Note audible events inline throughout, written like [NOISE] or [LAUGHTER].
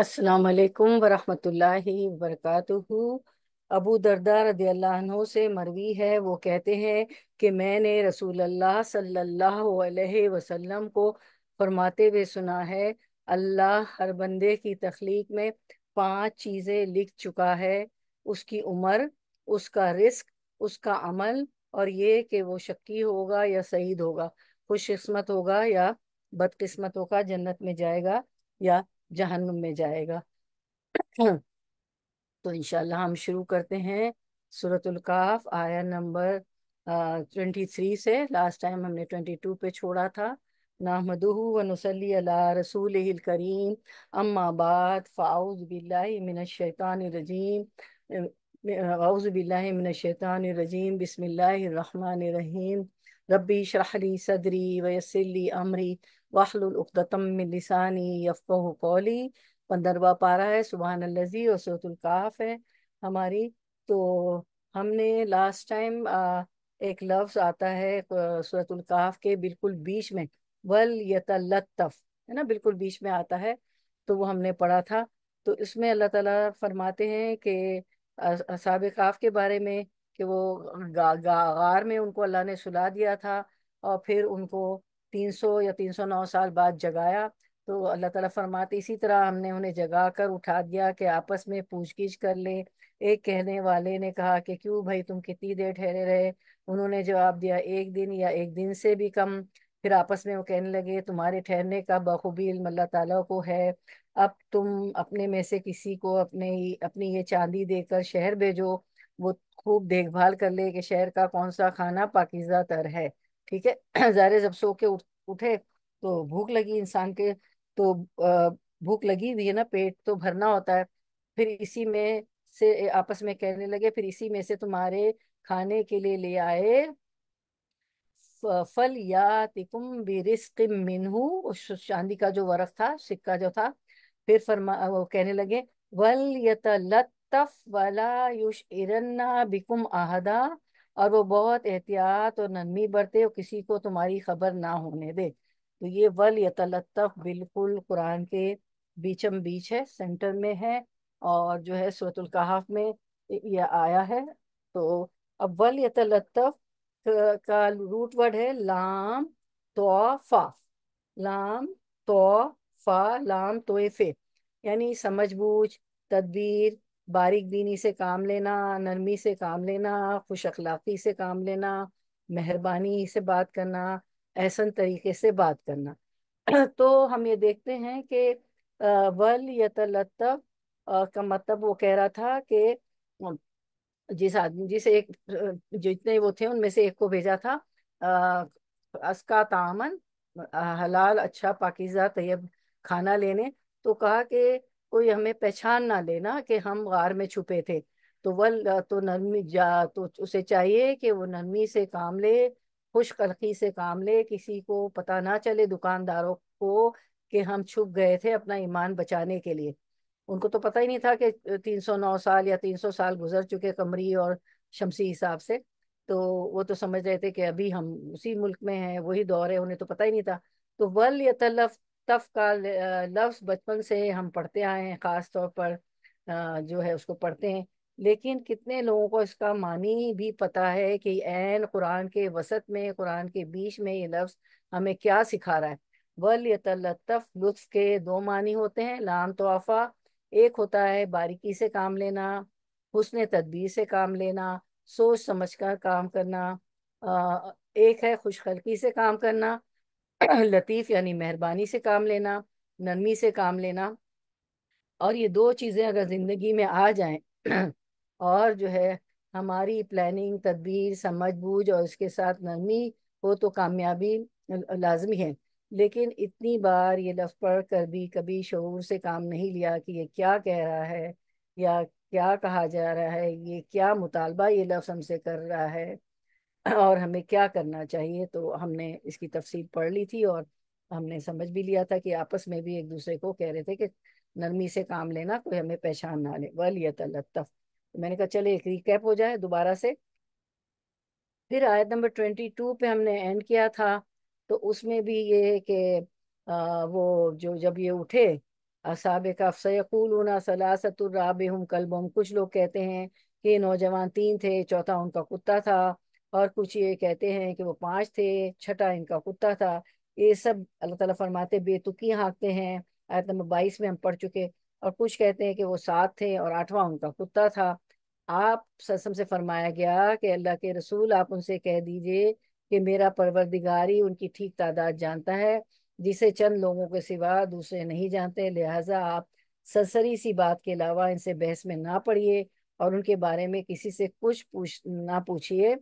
असलकम वालेकुम वरहमतुल्लाहि वबरकातुहू अबू दरदा रदी से मरवी है वो कहते हैं कि मैंने रसूल अल्लाह सल्लल्लाहु अलैहि वसल्लम को फरमाते हुए सुना है अल्लाह हर बंदे की तख्लीक में पांच चीज़ें लिख चुका है उसकी उम्र उसका रिस्क उसका अमल और ये कि वो शक्की होगा या सईद होगा खुशकस्मत होगा या बदकस्मत होगा जन्नत में जाएगा या जहन्नुम में जाएगा तो इनशाला हम शुरू करते हैं सूरतुल काफ आया नंबर ट्वेंटी थ्री से लास्ट टाइम हमने ट्वेंटी टू पे छोड़ा था नाहमदहू व नसली अला रसूल करीम अम्माबाद फ़ाउज़ बिल्लामिनशैतानरजीम अउज़ बिल्लामिनशैतानरजीम रहीम रबी शराहली सदरी वयसली अमरी वाहलतम लिसानी यफ़ो कौली पंद्रवा पारा है सुबहान लजी और सोतुल्काफ है हमारी तो हमने लास्ट टाइम एक लफ्ज़ आता है सूरतुल्काफ के बिल्कुल बीच में वल यतलतफ है ना बिल्कुल बीच में आता है तो वो हमने पढ़ा था तो इसमें अल्लाह ताला फरमाते हैं कि असाब काफ के बारे में कि वो गा, गा, गार में उनको अल्लाह ने सुला दिया था और फिर उनको तीन सौ या तीन सौ नौ साल बाद जगाया तो अल्लाह ताला फरमाते इसी तरह हमने उन्हें जगा कर उठा दिया कि आपस में पूछ गिछ कर ले एक कहने वाले ने कहा कि क्यों भाई तुम कितनी देर ठहरे रहे उन्होंने जवाब दिया एक दिन या एक दिन से भी कम फिर आपस में वो कहने लगे तुम्हारे ठहरने का बखूबी इल्म अल्लाह ताला को है अब तुम अपने में से किसी को अपने अपनी ये चांदी देकर शहर भेजो वो खूब देखभाल कर ले कि शहर का कौन सा खाना पाकिजा तर है ठीक है [CLEARS THROAT] ज़ाहिर जब सो के उठ उठे तो भूख लगी इंसान के तो भूख लगी हुई है ना पेट तो भरना होता है फिर इसी में से आपस में कहने लगे फिर इसी में से तुम्हारे खाने के लिए ले आए फल या तिकुम बिरिस्क मिनहू चांदी का जो वर्क था सिक्का जो था फिर फरमा वो कहने लगे वल तफ वला युष इरन्ना बिकुम आहदा और वो बहुत एहतियात और नरमी बरते और किसी को तुम्हारी खबर ना होने दे तो ये वल यतलतफ बिल्कुल कुरान के बीचम बीच है सेंटर में है और जो है सूरतुल कहाफ में यह आया है तो अब वल यतलतफ का रूट वर्ड है लाम तो फा लाम तो फा लाम तो फे यानी समझ बूझ तदबीर बारीक बीनी से काम लेना नरमी से काम लेना खुश अखलाकी से काम लेना मेहरबानी से बात करना ऐसा तरीके से बात करना [CLEARS THROAT] तो हम ये देखते हैं कि वल यतलतब का मतलब वो कह रहा था कि जिस आदमी जिस एक जितने वो थे उनमें से एक को भेजा था आ, असका तामन हलाल अच्छा पाकिजा तैयब खाना लेने तो कहा कि कोई हमें पहचान ना लेना कि हम गार में छुपे थे तो वल तो नरमी जा तो उसे चाहिए कि वो नरमी से काम ले खुश कलखी से काम ले किसी को पता ना चले दुकानदारों को कि हम छुप गए थे अपना ईमान बचाने के लिए उनको तो पता ही नहीं था कि तीन सौ नौ साल या तीन सौ साल गुजर चुके कमरी और शमसी हिसाब से तो वो तो समझ रहे थे कि अभी हम उसी मुल्क में हैं वही दौर है उन्हें तो पता ही नहीं था तो वल तलफ तफ का लफ्ज़ बचपन से हम पढ़ते आए हैं ख़ास तौर पर जो है उसको पढ़ते हैं लेकिन कितने लोगों को इसका मानी भी पता है कि एन कुरान के वसत में कुरान के बीच में ये लफ्ज़ हमें क्या सिखा रहा है वल यतलतफ लुत्फ के दो मानी होते हैं लाम तोाफ़ा एक होता है बारीकी से काम लेना हुसन तदबीर से काम लेना सोच समझ कर काम करना एक है खुशखलकी से काम करना [CLEARS THROAT] लतीफ़ यानी मेहरबानी से काम लेना नरमी से काम लेना और ये दो चीज़ें अगर ज़िंदगी में आ जाएं [CLEARS THROAT] और जो है हमारी प्लानिंग तदबीर समझ बूझ और उसके साथ नरमी हो तो कामयाबी लाजमी है लेकिन इतनी बार ये लफ्ज़ पढ़ कर भी कभी शोर से काम नहीं लिया कि ये क्या कह रहा है या क्या कहा जा रहा है ये क्या मुतालबा ये लफ्ज़ हमसे कर रहा है और हमें क्या करना चाहिए तो हमने इसकी तफसील पढ़ ली थी और हमने समझ भी लिया था कि आपस में भी एक दूसरे को कह रहे थे कि नरमी से काम लेना कोई हमें पहचान ना ले वलियत लत्तफ तो मैंने कहा चले एक रिकैप हो जाए दोबारा से फिर आयत नंबर ट्वेंटी टू पे हमने एंड किया था तो उसमें भी ये है कि वो जो जब ये उठे असाब कफ सयकूलना हम कलबम कुछ लोग कहते हैं कि नौजवान तीन थे चौथा उनका कुत्ता था और कुछ ये कहते हैं कि वो पांच थे छठा इनका कुत्ता था ये सब अल्लाह ताला फरमाते बेतुकी हाँकते हैं आयत नंबर बाईस में हम पढ़ चुके और कुछ कहते हैं कि वो सात थे और आठवां उनका कुत्ता था आप ससम से फरमाया गया कि अल्लाह के रसूल आप उनसे कह दीजिए कि मेरा परवरदिगारी उनकी ठीक तादाद जानता है जिसे चंद लोगों के सिवा दूसरे नहीं जानते लिहाजा आप सरसरी सी बात के अलावा इनसे बहस में ना पड़िए और उनके बारे में किसी से कुछ पूछ ना पूछिए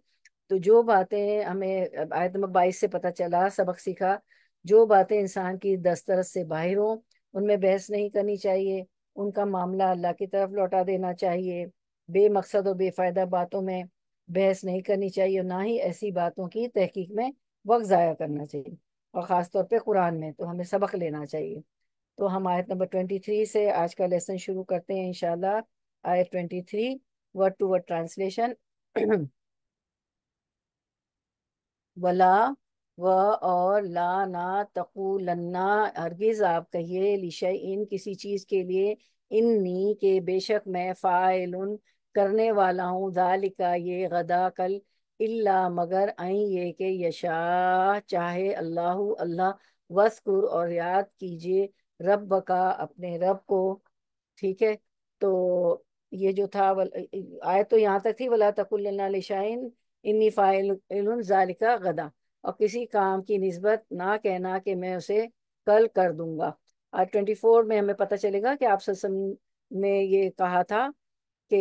तो जो बातें हमें आयत नंबर बाईस से पता चला सबक सीखा जो बातें इंसान की दस्तरस से बाहर हों उनमें बहस नहीं करनी चाहिए उनका मामला अल्लाह की तरफ लौटा देना चाहिए बेमकसद और बेफायदा बातों में बहस नहीं करनी चाहिए और ना ही ऐसी बातों की तहकीक में वक्त ज़ाया करना चाहिए और ख़ास तौर पे कुरान में तो हमें सबक लेना चाहिए तो हम आयत नंबर ट्वेंटी थ्री से आज का लेसन शुरू करते हैं इन आयत twenty three word to word translation [CLEARS THROAT] वला व और ला ना लन्ना हरगिज़ आप कहिए लिशय इन किसी चीज़ के लिए इन्नी के बेशक मैं फ़ाइल करने वाला हूँ दालिका ये गदा कल इल्ला मगर आई ये के यशा चाहे अल्लाह अल्लाह वस्कुर और याद कीजिए रब का अपने रब को ठीक है तो ये जो था आयत तो यहाँ तक थी वला तकुल्लाशाइन इन्नी फ़ाइल जालिका गदा और किसी काम की नस्बत ना कहना कि मैं उसे कल कर दूंगा आज ट्वेंटी फोर में हमें पता चलेगा कि आप सलम ने ये कहा था कि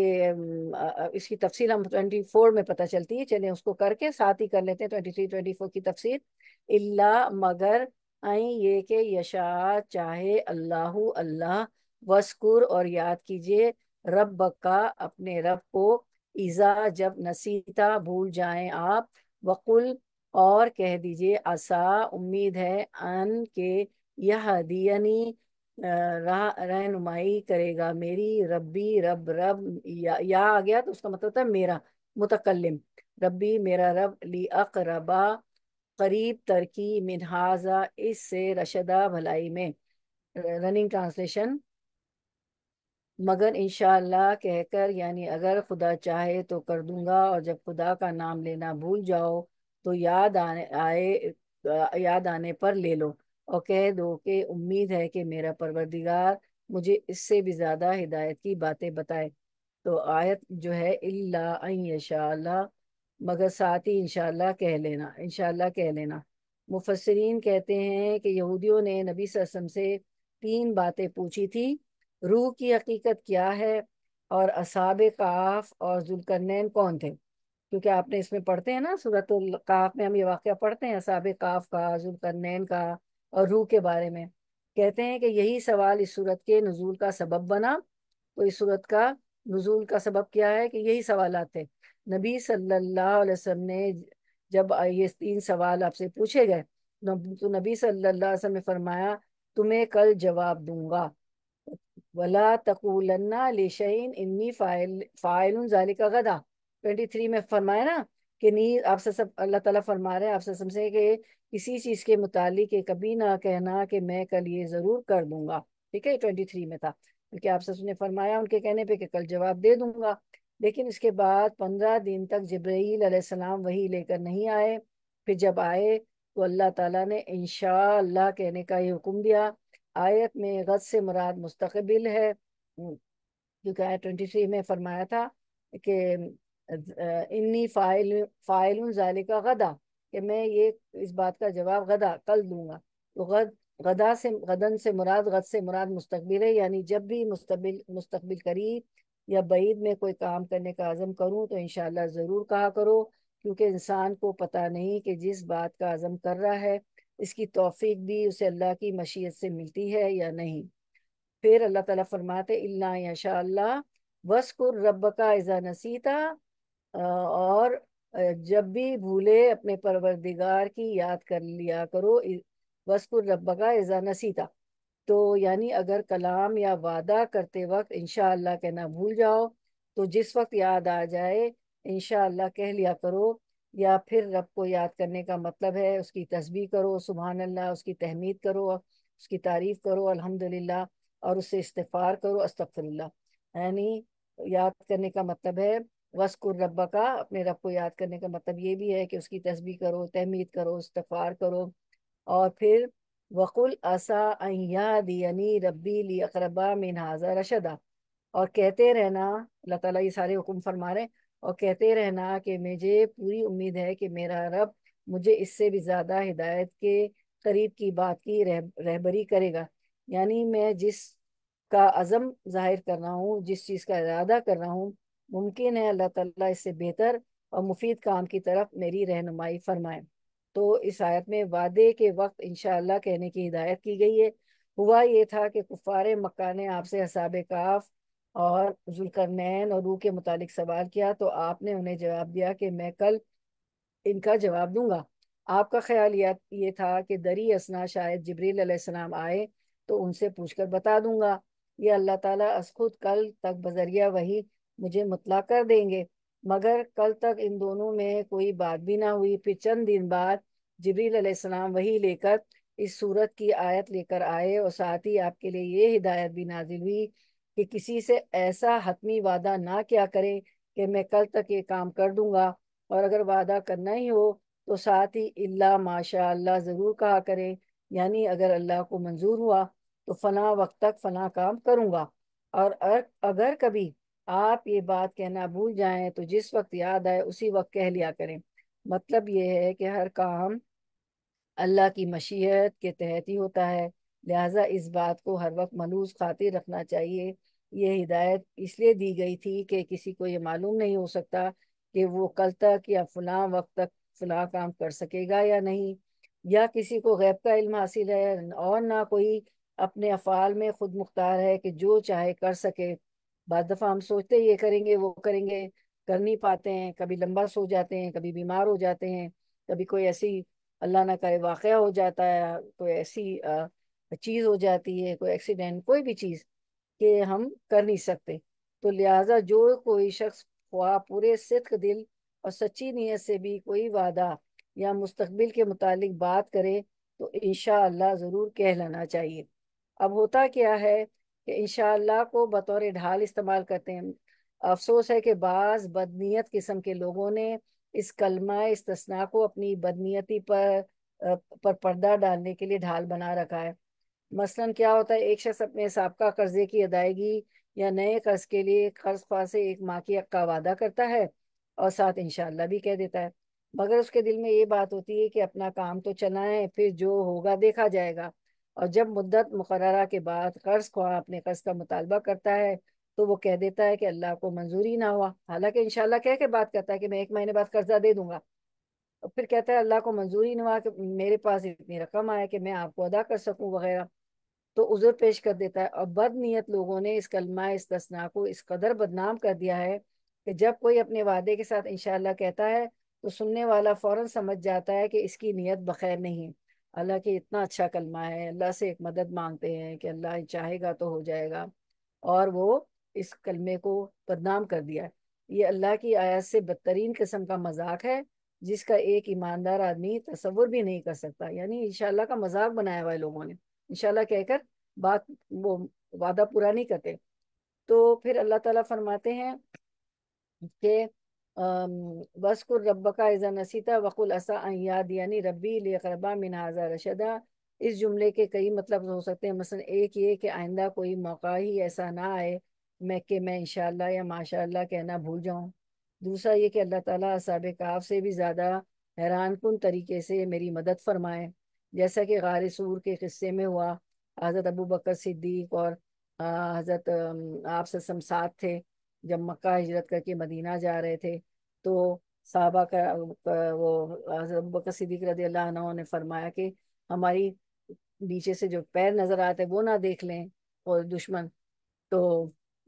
इसकी तफसील हम ट्वेंटी फोर में पता चलती है चलें उसको करके साथ ही कर लेते हैं ट्वेंटी थ्री ट्वेंटी फोर की तफसील इल्ला मगर आई ये के यशा चाहे अल्लाह अल्लाह वस्कुर और याद कीजिए रब का अपने रब को ईज़ा जब नसीता भूल जाएं आप वकुल और कह दीजिए आसा उम्मीद है अन के यह दियनी रहनुमाई करेगा मेरी रब्बी रब रब या, या आ गया तो उसका मतलब था मेरा मुतकलम रब्बी मेरा रब ली अकरबा करीब तरकी मिनहाजा इससे रशदा भलाई में रनिंग ट्रांसलेशन मगर इनशाला कहकर यानी अगर खुदा चाहे तो कर दूंगा और जब खुदा का नाम लेना भूल जाओ तो याद आने आए याद आने पर ले लो और कह दो कि उम्मीद है कि मेरा परवरदिगार मुझे इससे भी ज़्यादा हिदायत की बातें बताए तो आयत जो है इल्ला मगर साथ ही इनशाला कह लेना इनशाला कह लेना मुफसरीन कहते हैं कि यहूदियों ने नबी सम से तीन बातें पूछी थी रूह की हकीकत क्या है और असाब काफ और जुलकरनैन कौन थे क्योंकि आपने इसमें पढ़ते हैं ना सूरत काफ में हम ये वाक़ पढ़ते हैं असाब काफ का जुलकरनैन का और रूह के बारे में कहते हैं कि यही सवाल इस सूरत के नजूल का सबब बना तो इस सूरत का नजूल का सबब क्या है कि यही सवाल थे नबी सल्लल्लाहु अलैहि वसल्लम ने जब ये तीन सवाल आपसे पूछे गए तो नबी सल्लल्लाहु अलैहि वसल्लम ने फरमाया तुम्हें कल जवाब दूंगा वला तकूलन्ना लेशन इन्नी फ़ाइल फ़ाइल जालिका गदा ट्वेंटी थ्री में फरमाया ना कि नी आप सब अल्लाह ताला फरमा रहे हैं आपसे समझे कि किसी चीज़ के मुतालिक कभी ना कहना कि मैं कल ये ज़रूर कर दूंगा ठीक है ट्वेंटी थ्री में था क्योंकि आप सबने फरमाया उनके कहने पे कि कल जवाब दे दूंगा लेकिन इसके बाद पंद्रह दिन तक जब्राईल अलैहिस्सलाम वही लेकर नहीं आए फिर जब आए तो अल्लाह तला ने इन कहने का ये हुक्म दिया आयत में गज़ से मुराद मुस्तबिल है हम्म, क्योंकि आयत ट्वेंटी थ्री में फरमाया था कि इन्नी फ़ाइल फ़ाइल का गदा कि मैं ये इस बात का जवाब गदा कल दूंगा तो गद गदा से गदन से मुराद गद से मुराद मुस्तबिल है यानी जब भी मुस्तबिल मुस्तबिल करीब या बईद में कोई काम करने का आज़म करूँ तो इन ज़रूर कहा करो क्योंकि इंसान को पता नहीं कि जिस बात का आज़म कर रहा है इसकी तोफ़ीक भी उसे अल्लाह की मशीयत से मिलती है या नहीं फिर अल्लाह ताला फरमाते इल्ला यशा वस्कुर रब का इज़ा नसीता और जब भी भूले अपने परवरदिगार की याद कर लिया करो वस्कुर रब का इज़ा नसीता तो यानी अगर कलाम या वादा करते वक्त इनशाला कहना भूल जाओ तो जिस वक्त याद आ जाए इनशा कह लिया करो या फिर रब को याद करने का मतलब है उसकी तस्बी करो सुबहान अल्लाह उसकी तहमीद करो उसकी तारीफ करो अल्हम्दुलिल्लाह और उससे इस्तफ़ार करो अस्तफ़ल्ला यानी याद करने का मतलब है वस्कुर रब्बा का अपने रब को याद करने का मतलब ये भी है कि उसकी तस्बी करो तहमीद करो इस्तफ़ार करो और फिर वकुल असा याद यानी रब्बी ली अकरबा मिन हाजा रशदा और कहते रहना अल्लाह ताली ये सारे हुक्म फरमा रहे हैं और कहते रहना कि मुझे पूरी उम्मीद है कि मेरा रब मुझे इससे भी ज़्यादा हिदायत के करीब की बात की रह, रहबरी करेगा यानी मैं जिस का अज़म जाहिर कर रहा हूँ जिस चीज़ का इरादा कर रहा हूँ मुमकिन है अल्लाह ताला इससे बेहतर और मुफीद काम की तरफ मेरी रहनुमाई फरमाए तो इस आयत में वादे के वक्त इन कहने की हिदायत की गई है हुआ ये था कि कुफ़ार मक्का ने आपसे हसाब काफ और जुलकरनैन और रू के मुतालिक सवाल किया तो आपने उन्हें जवाब दिया कि मैं कल इनका जवाब दूंगा आपका ख्याल ये था कि दरी असना शायद जबरील अलैहिस्सलाम आए तो उनसे पूछकर बता दूंगा ये अल्लाह ताला अस खुद कल तक बजरिया वही मुझे मुतला कर देंगे मगर कल तक इन दोनों में कोई बात भी ना हुई फिर चंद दिन बाद जबरील अलैहिस्सलाम वही लेकर इस सूरत की आयत लेकर आए और साथ ही आपके लिए ये हिदायत भी नाजिल हुई कि किसी से ऐसा हतमी वादा ना क्या करें कि मैं कल तक ये काम कर दूंगा और अगर वादा करना ही हो तो साथ ही इल्ला माशा अल्लाह ज़रूर कहा करें यानी अगर अल्लाह को मंजूर हुआ तो फ़ला वक्त तक फ़ला काम करूँगा और अगर कभी आप ये बात कहना भूल जाएं तो जिस वक्त याद आए उसी वक्त कह लिया करें मतलब ये है कि हर काम अल्लाह की मशीहत के तहत ही होता है लिहाजा इस बात को हर वक्त मलूज खातिर रखना चाहिए ये हिदायत इसलिए दी गई थी कि किसी को ये मालूम नहीं हो सकता कि वो कल तक या फला वक्त तक फलां काम कर सकेगा या नहीं या किसी को गैब का इल्म हासिल है और ना कोई अपने अफाल में खुद मुख्तार है कि जो चाहे कर सके बाद दफ़ा हम सोचते ये करेंगे वो करेंगे कर नहीं पाते हैं कभी लंबा सो जाते हैं कभी बीमार हो जाते हैं कभी कोई ऐसी अल्लाह ना करे वाक़ हो जाता है कोई ऐसी चीज़ हो जाती है कोई एक्सीडेंट कोई भी चीज़ कि हम कर नहीं सकते तो लिहाजा जो कोई शख्स ख्वा पूरे सिद्क दिल और सच्ची नीयत से भी कोई वादा या मुस्तबिल के मुतालिक बात करे तो इन ज़रूर कहलाना चाहिए अब होता क्या है कि इन को बतौर ढाल इस्तेमाल करते हैं अफसोस है कि बाज़ बदनीत किस्म के लोगों ने इस कलमा इस तस्ना को अपनी बदनीति पर पर पर्दा डालने के लिए ढाल बना रखा है मसलन क्या होता है एक शख्स अपने सबका कर्जे की अदायगी या नए कर्ज के लिए कर्ज खा से एक माँ की अक्का वादा करता है और साथ इनशाला भी कह देता है मगर उसके दिल में ये बात होती है कि अपना काम तो चलना है फिर जो होगा देखा जाएगा और जब मुद्दत मुकर्रा के बाद कर्ज ख्वाह अपने कर्ज का मुतालबा करता है तो वो कह देता है कि अल्लाह को मंजूरी ना हुआ हालांकि इनशाला कह के बात करता है कि मैं एक महीने बाद कर्जा दे दूंगा और फिर कहता है अल्लाह को मंजूरी ना हुआ कि मेरे पास इतनी रकम आए कि मैं आपको अदा कर सकूँ वगैरह तो उज़र पेश कर देता है और बदनीयत लोगों ने इस कलमा इस दसना को इस कदर बदनाम कर दिया है कि जब कोई अपने वादे के साथ इंशाल्लाह कहता है तो सुनने वाला फ़ौर समझ जाता है कि इसकी नीयत बखैर नहीं अल्लाह के इतना अच्छा कलमा है अल्लाह से एक मदद मांगते हैं कि अल्लाह चाहेगा तो हो जाएगा और वो इस कलमे को बदनाम कर दिया है ये अल्लाह की आयत से बदतरीन किस्म का मजाक है जिसका एक ईमानदार आदमी तस्वुर भी नहीं कर सकता यानी इंशाल्लाह का मजाक बनाया हुआ है लोगों ने इंशाल्लाह कहकर बात वो वादा पूरा नहीं करते तो फिर अल्लाह ताला फरमाते हैं कि वस्कुर रब्बका इज़ा नसीता वकुल असा याद यानी रब्बी लेकरबा मिन हाजा रशदा इस जुमले के कई मतलब हो सकते हैं मसलन एक ये कि आइंदा कोई मौका ही ऐसा ना आए मैं कि मैं इंशाल्लाह या माशाल्लाह कहना भूल जाऊँ दूसरा ये कि अल्लाह ताला असाब काफ से भी ज़्यादा हैरान कन तरीके से मेरी मदद फ़रमाएं जैसा कि गार सूर के किस्से में हुआ हज़रत अबू बकर सिद्दीक और हज़रत आप समसाद थे जब मक्का हजरत करके मदीना जा रहे थे तो साहबा का, वो हज़रत अबू बकर सिद्दीक रदी अल्लाह ने फरमाया कि हमारी नीचे से जो पैर नज़र आते वो ना देख लें और दुश्मन तो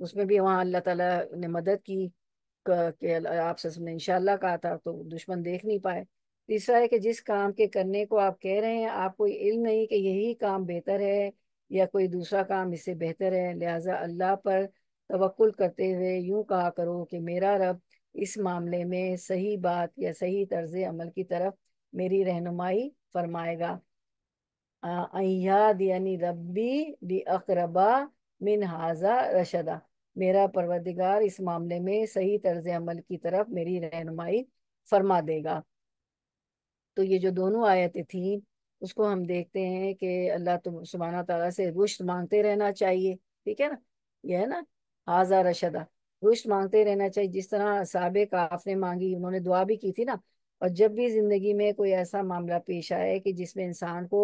उसमें भी वहाँ अल्लाह ताला ने मदद की आपसे आप ने कहा था तो दुश्मन देख नहीं पाए तीसरा है कि जिस काम के करने को आप कह रहे हैं आपको इल्म नहीं कि यही काम बेहतर है या कोई दूसरा काम इससे बेहतर है लिहाजा अल्लाह पर तवक्ल करते हुए यूं कहा करो कि मेरा रब इस मामले में सही बात या सही तर्ज अमल की तरफ मेरी रहनुमाई फरमाएगा यानी रब्बी बी अकरबा मिन हाजा रशदा मेरा परवरदिगार इस मामले में सही तर्ज अमल की तरफ मेरी रहनुमाई फरमा देगा तो ये जो दोनों आयतें थी उसको हम देखते हैं कि अल्लाह तुम सुबहाना तला से रुश्त मांगते रहना चाहिए ठीक है ना यह है ना हाजा रशदा रुश्त मांगते रहना चाहिए जिस तरह सबक आपने मांगी उन्होंने दुआ भी की थी ना और जब भी जिंदगी में कोई ऐसा मामला पेश आए कि जिसमें इंसान को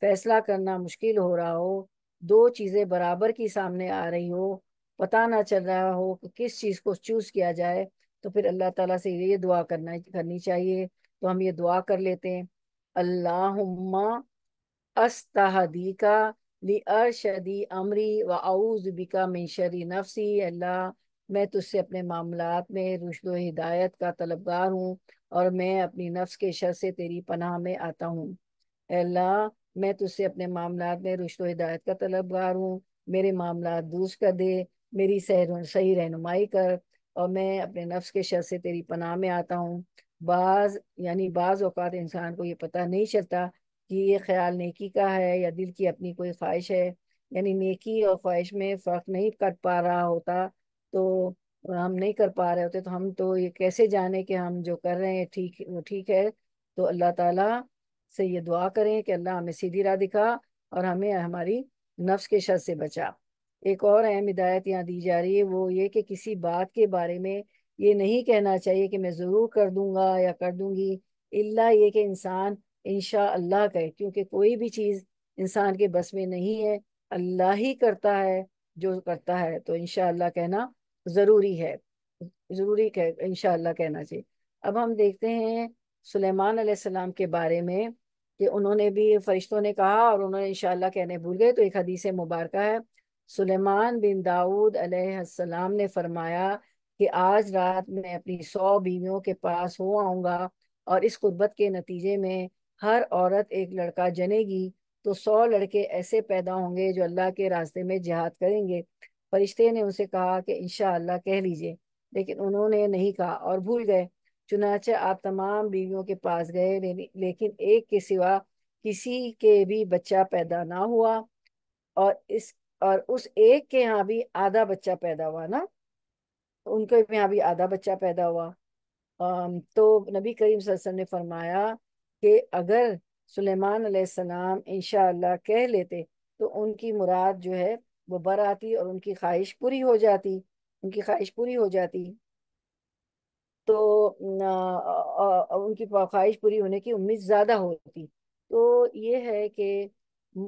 फैसला करना मुश्किल हो रहा हो दो चीज़ें बराबर की सामने आ रही हो पता ना चल रहा हो कि किस चीज़ को चूज़ किया जाए तो फिर अल्लाह ताला से ये दुआ करना करनी चाहिए तो हम ये दुआ कर लेते हैं अल्लाहुम्मा अस्तहदीका ली अरशदी अमरी व आउज बिका मिन शरी नफसी अल्लाह मैं तुझसे अपने मामला में रुशद हिदायत का तलबगार हूँ और मैं अपनी नफ्स के शर से तेरी पनाह में आता हूँ अल्लाह मैं तुझसे अपने मामला में रुशद हिदायत का तलबगार हूँ मेरे मामला दूस कर दे मेरी सही रहनुमाई कर और मैं अपने नफ्स के शर से तेरी पनाह में आता हूँ बाज यानी बाज अवकात इंसान को ये पता नहीं चलता कि ये ख्याल नेकी का है या दिल की अपनी कोई ख्वाहिश है यानी नेकी और ख्वाहिश में फ़र्क नहीं कर पा रहा होता तो हम नहीं कर पा रहे होते तो हम तो ये कैसे जाने कि हम जो कर रहे हैं ठीक वो ठीक है तो अल्लाह ताला से ये दुआ करें कि अल्लाह हमें सीधी राह दिखा और हमें हमारी नफ्स के शर से बचा एक और अहम हिदायत यहाँ दी जा रही है वो ये कि किसी बात के बारे में ये नहीं कहना चाहिए कि मैं ज़रूर कर दूंगा या कर दूंगी इल्ला ये कि इंसान इनशा अल्लाह कहे क्योंकि कोई भी चीज़ इंसान के बस में नहीं है अल्लाह ही करता है जो करता है तो इनशा अल्लाह कहना ज़रूरी है ज़रूरी कह इनशा अल्लाह कहना चाहिए अब हम देखते हैं सुलेमान अलैहिस्सलाम के बारे में कि उन्होंने भी फरिश्तों ने कहा और उन्होंने इंशाल्लाह कहने भूल गए तो एक हदीस मुबारक है सुलेमान बिन दाऊद अलैहिस्सलाम ने फरमाया कि आज रात मैं अपनी सौ बीवियों के पास हो आऊंगा और इस कुर्बत के नतीजे में हर औरत एक लड़का जनेगी तो सौ लड़के ऐसे पैदा होंगे जो अल्लाह के रास्ते में जिहाद करेंगे फरिश्ते ने उनसे कहा कि इनशा कह लीजिए लेकिन उन्होंने नहीं कहा और भूल गए चुनाचे आप तमाम बीवियों के पास गए लेकिन एक के सिवा किसी के भी बच्चा पैदा ना हुआ और इस और उस एक के यहाँ भी आधा बच्चा पैदा हुआ ना उनके में अभी आधा बच्चा पैदा हुआ तो नबी करीम वसल्लम ने फरमाया कि अगर सुलेमान सलाम इन कह लेते तो उनकी मुराद जो है वो बर आती और उनकी ख्वाहिश पूरी हो जाती उनकी ख्वाहिश पूरी हो जाती तो उनकी ख्वाहिश पूरी होने की उम्मीद ज़्यादा होती तो ये है कि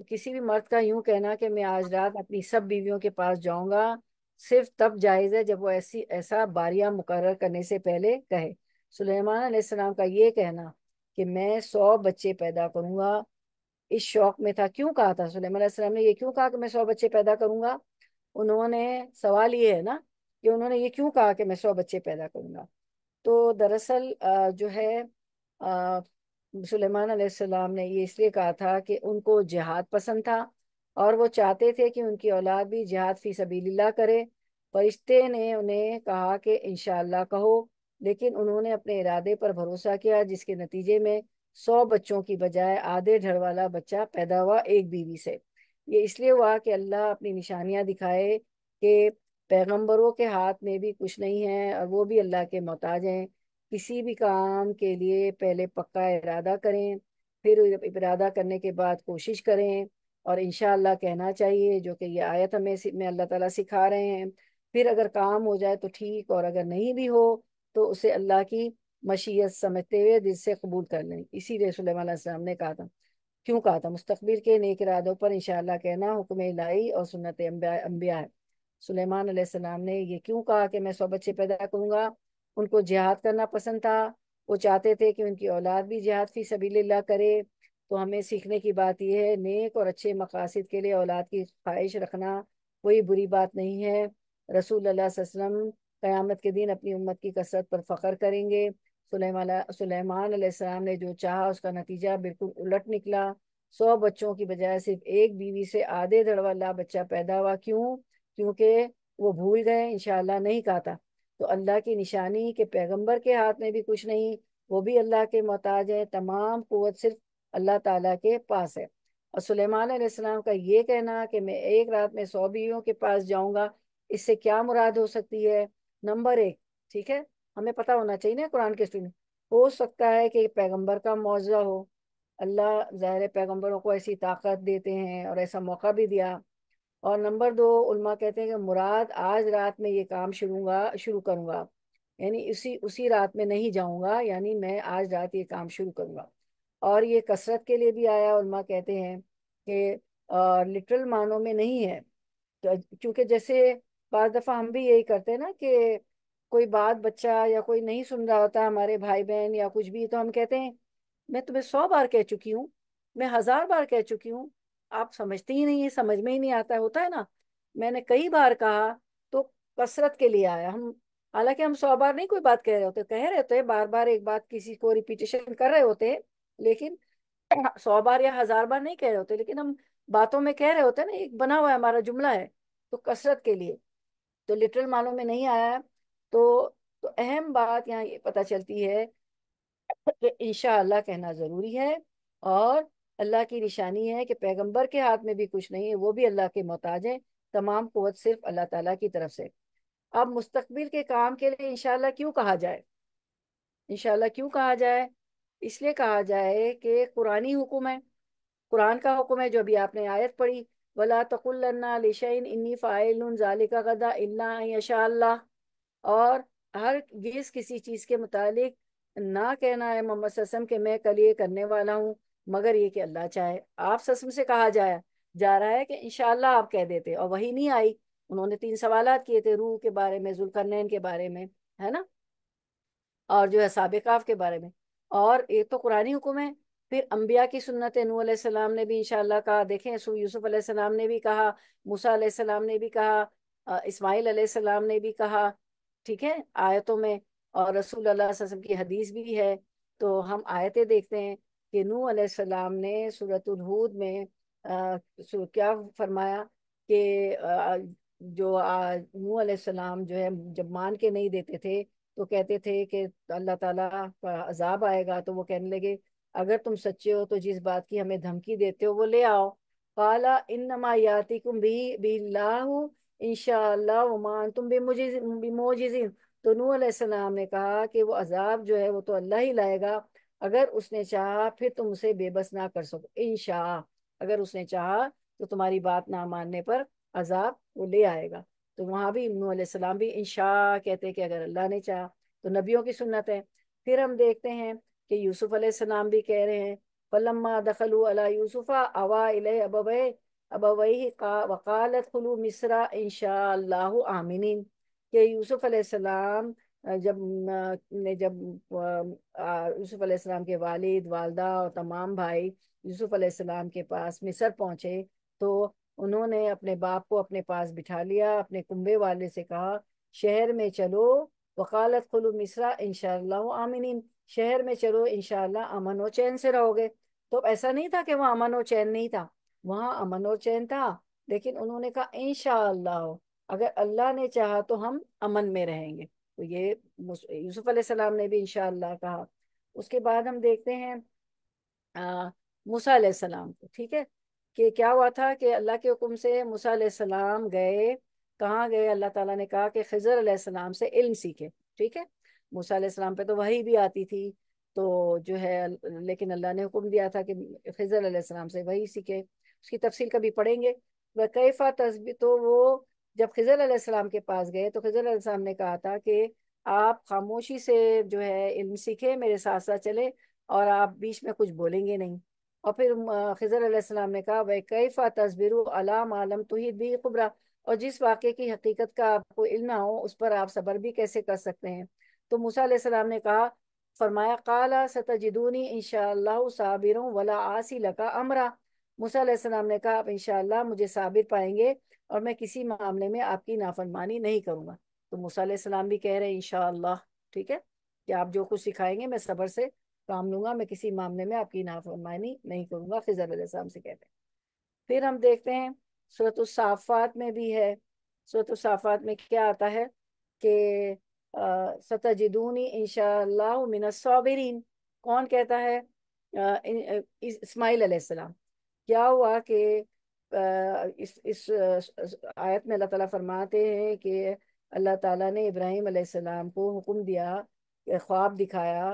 किसी भी मर्द का यूं कहना कि मैं आज रात अपनी सब बीवियों के पास जाऊंगा सिर्फ तब जायज़ है जब वो ऐसी ऐसा बारिया मुकर करने से पहले कहे सुलेमान सलाम का ये कहना कि मैं सौ बच्चे पैदा करूंगा इस शौक में था क्यों कहा था सुलेमान सलाम ने ये क्यों कहा कि मैं सौ बच्चे पैदा करूंगा उन्होंने सवाल ये है ना कि उन्होंने ये क्यों कहा कि मैं सौ बच्चे पैदा करूंगा तो दरअसल जो है सुलेमान सलाम ने ये इसलिए कहा था कि उनको जिहाद पसंद था और वो चाहते थे कि उनकी औलाद भी जिहाद फी सबीलिल्लाह करे फरिश्ते ने उन्हें कहा कि इनशाला कहो लेकिन उन्होंने अपने इरादे पर भरोसा किया जिसके नतीजे में सौ बच्चों की बजाय आधे ढड़ वाला बच्चा पैदा हुआ एक बीवी से ये इसलिए हुआ कि अल्लाह अपनी निशानियां दिखाए कि पैगंबरों के हाथ में भी कुछ नहीं है और वो भी अल्लाह के मोहताज हैं किसी भी काम के लिए पहले पक्का इरादा करें फिर इरादा करने के बाद कोशिश करें और इन कहना चाहिए जो कि ये आयत हमें में अल्लाह ताला सिखा रहे हैं फिर अगर काम हो जाए तो ठीक और अगर नहीं भी हो तो उसे अल्लाह की मशीयत समझते हुए दिल से कबूल कर लें इसीलिए सलेम ने कहा था क्यों कहा था मुस्तबिल के नेक इरादों पर इन कहना हुक्म लाई और सुनत अम्बिया है सुलेमान सलेमान ने ये क्यों कहा कि मैं सौ बच्चे पैदा करूँगा उनको जिहाद करना पसंद था वो चाहते थे कि उनकी औलाद भी जिहाद फी सभी करे तो हमें सीखने की बात यह है नेक और अच्छे मकासद के लिए औलाद की ख्वाहिश रखना कोई बुरी बात नहीं है रसूल वसम क़यामत के दिन अपनी उम्मत की कसरत पर फ़ख्र करेंगे सुलेमान सलेमान ने जो चाहा उसका नतीजा बिल्कुल उलट निकला सौ बच्चों की बजाय सिर्फ एक बीवी से आधे धड़वाला बच्चा पैदा हुआ क्यों क्योंकि वो भूल गए इनशाला नहीं कहा था तो अल्लाह की निशानी के पैगंबर के हाथ में भी कुछ नहीं वो भी अल्लाह के मोहताज है तमाम कुत सिर्फ अल्लाह ताला के पास है और सुलेमान आसमाम का ये कहना कि मैं एक रात में सौ बीवियों के पास जाऊंगा इससे क्या मुराद हो सकती है नंबर एक ठीक है हमें पता होना चाहिए ना कुरान के स्टूडेंट हो सकता है कि पैगंबर का मुआवजा हो अल्लाह ज़ाहिर पैगंबरों को ऐसी ताकत देते हैं और ऐसा मौका भी दिया और नंबर दो उल्मा कहते हैं कि मुराद आज रात में ये काम शुरूगा शुरू करूँगा यानी इसी उसी रात में नहीं जाऊँगा यानी मैं आज रात ये काम शुरू करूँगा और ये कसरत के लिए भी आया उलमा कहते हैं कि लिटरल मानों में नहीं है तो क्योंकि जैसे बार दफ़ा हम भी यही करते हैं ना कि कोई बात बच्चा या कोई नहीं सुन रहा होता हमारे भाई बहन या कुछ भी तो हम कहते हैं मैं तुम्हें सौ बार कह चुकी हूँ मैं हज़ार बार कह चुकी हूँ आप समझते ही नहीं है समझ में ही नहीं आता होता है ना मैंने कई बार कहा तो कसरत के लिए आया हम हालांकि हम सौ बार नहीं कोई बात कह रहे होते कह रहे होते बार बार एक बात किसी को रिपीटेशन कर रहे होते लेकिन सौ बार या हजार बार नहीं कह रहे होते लेकिन हम बातों में कह रहे होते हैं ना एक बना हुआ है हमारा जुमला है तो कसरत के लिए तो लिटरल मानों में नहीं आया तो, तो अहम बात यहाँ ये पता चलती है कि इनशा कहना जरूरी है और अल्लाह की निशानी है कि पैगंबर के हाथ में भी कुछ नहीं है वो भी अल्लाह के मोहताज हैं तमाम कुत सिर्फ अल्लाह ताला की तरफ से अब मुस्तकबिल के काम के लिए इनशाला क्यों कहा जाए इनशाला क्यों कहा जाए इसलिए कहा जाए कि कुरानी हुक्म है कुरान का हुक्म है जो अभी आपने आयत पढ़ी वला तकुल्लन्ना इन्नी ज़ालिका गदा और हर गिज किसी चीज़ के मुतालिक ना कहना है मोहम्मद ससम के मैं कल ये करने वाला हूँ मगर ये कि अल्लाह चाहे आप ससम से कहा जाए जा रहा है कि इनशाला आप कह देते और वही नहीं आई उन्होंने तीन सवाल किए थे रूह के बारे में जुल्करनैन के बारे में है ना और जो है साबिकाफ के बारे में और ये तो कुरानी हुक्म है फिर अम्बिया की सुन्नत नूसम ने भी इनशाला कहा देखें यूसुफ अलैहिस्सलाम ने भी कहा मूसा अलैहिस्सलाम ने भी कहा इस्माइल अलैहिस्सलाम ने भी कहा ठीक है आयतों में और रसूल अल्लाह की हदीस भी है तो हम आयतें देखते हैं कि नू अलैहिस्सलाम ने सूरतुल में आ, क्या फरमाया कि जो नू अलैहिस्सलाम जो है जब मान के नहीं देते थे तो कहते थे कि अल्लाह ताला का अजाब आएगा तो वो कहने लगे अगर तुम सच्चे हो तो जिस बात की हमें धमकी देते हो वो ले आओ काला इन नमायाति कुम भी बिल्लाह इनशाला उमान तुम भी मुझे मोजिजिन तो नू सलाम ने कहा कि वो अजाब जो है वो तो अल्लाह ही लाएगा अगर उसने चाहा फिर तुम उसे बेबस ना कर सको इनशा अगर उसने चाहा तो तुम्हारी बात ना मानने पर अजाब वो ले आएगा तो वहाँ भी सलाम भी इंशा कहते हैं कि अगर अल्लाह ने चाह तो नबियों की सुन्नत है फिर हम देखते हैं कि यूसुफ अलैहिस्सलाम भी कह रहे हैं फलम्मा दखलू अला यूसुफा अवा इले अबवे वकालत खलू मिसरा इनशा आमिन के यूसुफ अलैहिस्सलाम जब ने जब यूसुफ अलैहिस्सलाम के वालिद वालदा और तमाम भाई यूसुफ अलैहिस्सलाम के पास मिस्र पहुँचे तो उन्होंने अपने बाप को अपने पास बिठा लिया अपने कुंबे वाले से कहा शहर में चलो वकालत खुलू मिसरा इनशाला आमिन शहर में चलो इनशाला अमन और चैन से रहोगे तो ऐसा नहीं था कि वहाँ अमन और चैन नहीं था वहाँ अमन और चैन था लेकिन उन्होंने कहा इनशाला अगर अल्लाह ने चाहा तो हम अमन में रहेंगे तो ये यूसुफ अलैहिस्सलाम ने भी इनशाला कहा उसके बाद हम देखते हैं मूसा अलैहिस्सलाम को ठीक है कि क्या हुआ था कि अल्लाह के हुक्म से मूसा सलाम गए कहाँ गए अल्लाह ताला ने कहा कि खजर सलाम से इल्म सीखे ठीक है मूसा सलाम पे तो वही भी आती थी तो जो है लेकिन अल्लाह ने हुक्म दिया था कि खजर सलाम से वही सीखे उसकी तफसील कभी पढ़ेंगे कैफा तस्बी तो वो जब खजर सलाम के पास गए तो खजर सलाम ने कहा था कि आप खामोशी से जो है इल्म सीखे मेरे साथ साथ चले और आप बीच में कुछ बोलेंगे नहीं और फिर खजर अलैहिस्सलाम ने कहा वह कैफा तस्बिर अलाम आलम तुहिद भी खुबरा और जिस वाक़े की हकीकत का आपको इल्म ना हो उस पर आप सबर भी कैसे कर सकते हैं तो मूसा सलाम ने कहा फरमाया काला सतजिदूनी इन साबिरों वला आसी लका अमरा मूसा सलाम ने कहा आप इनशा मुझे साबिर पाएंगे और मैं किसी मामले में आपकी नाफरमानी नहीं करूँगा तो मूसा सलाम भी कह रहे हैं इन ठीक है कि आप जो कुछ सिखाएंगे मैं सबर से काम लूंगा मैं किसी मामले में आपकी नाफरमानी नहीं करूंगा खिजर से कहते हैं फिर हम देखते हैं सूरत साफ़ात में भी है सूरत साफ़ात में क्या आता है कि सतजदूनी इनशा सौबरीन कौन कहता है इस्माइल सलाम क्या हुआ कि इस इस आयत में अल्लाह ताला फरमाते हैं कि अल्लाह ताला ने इब्राहिम को हुक्म दिया ख्वाब दिखाया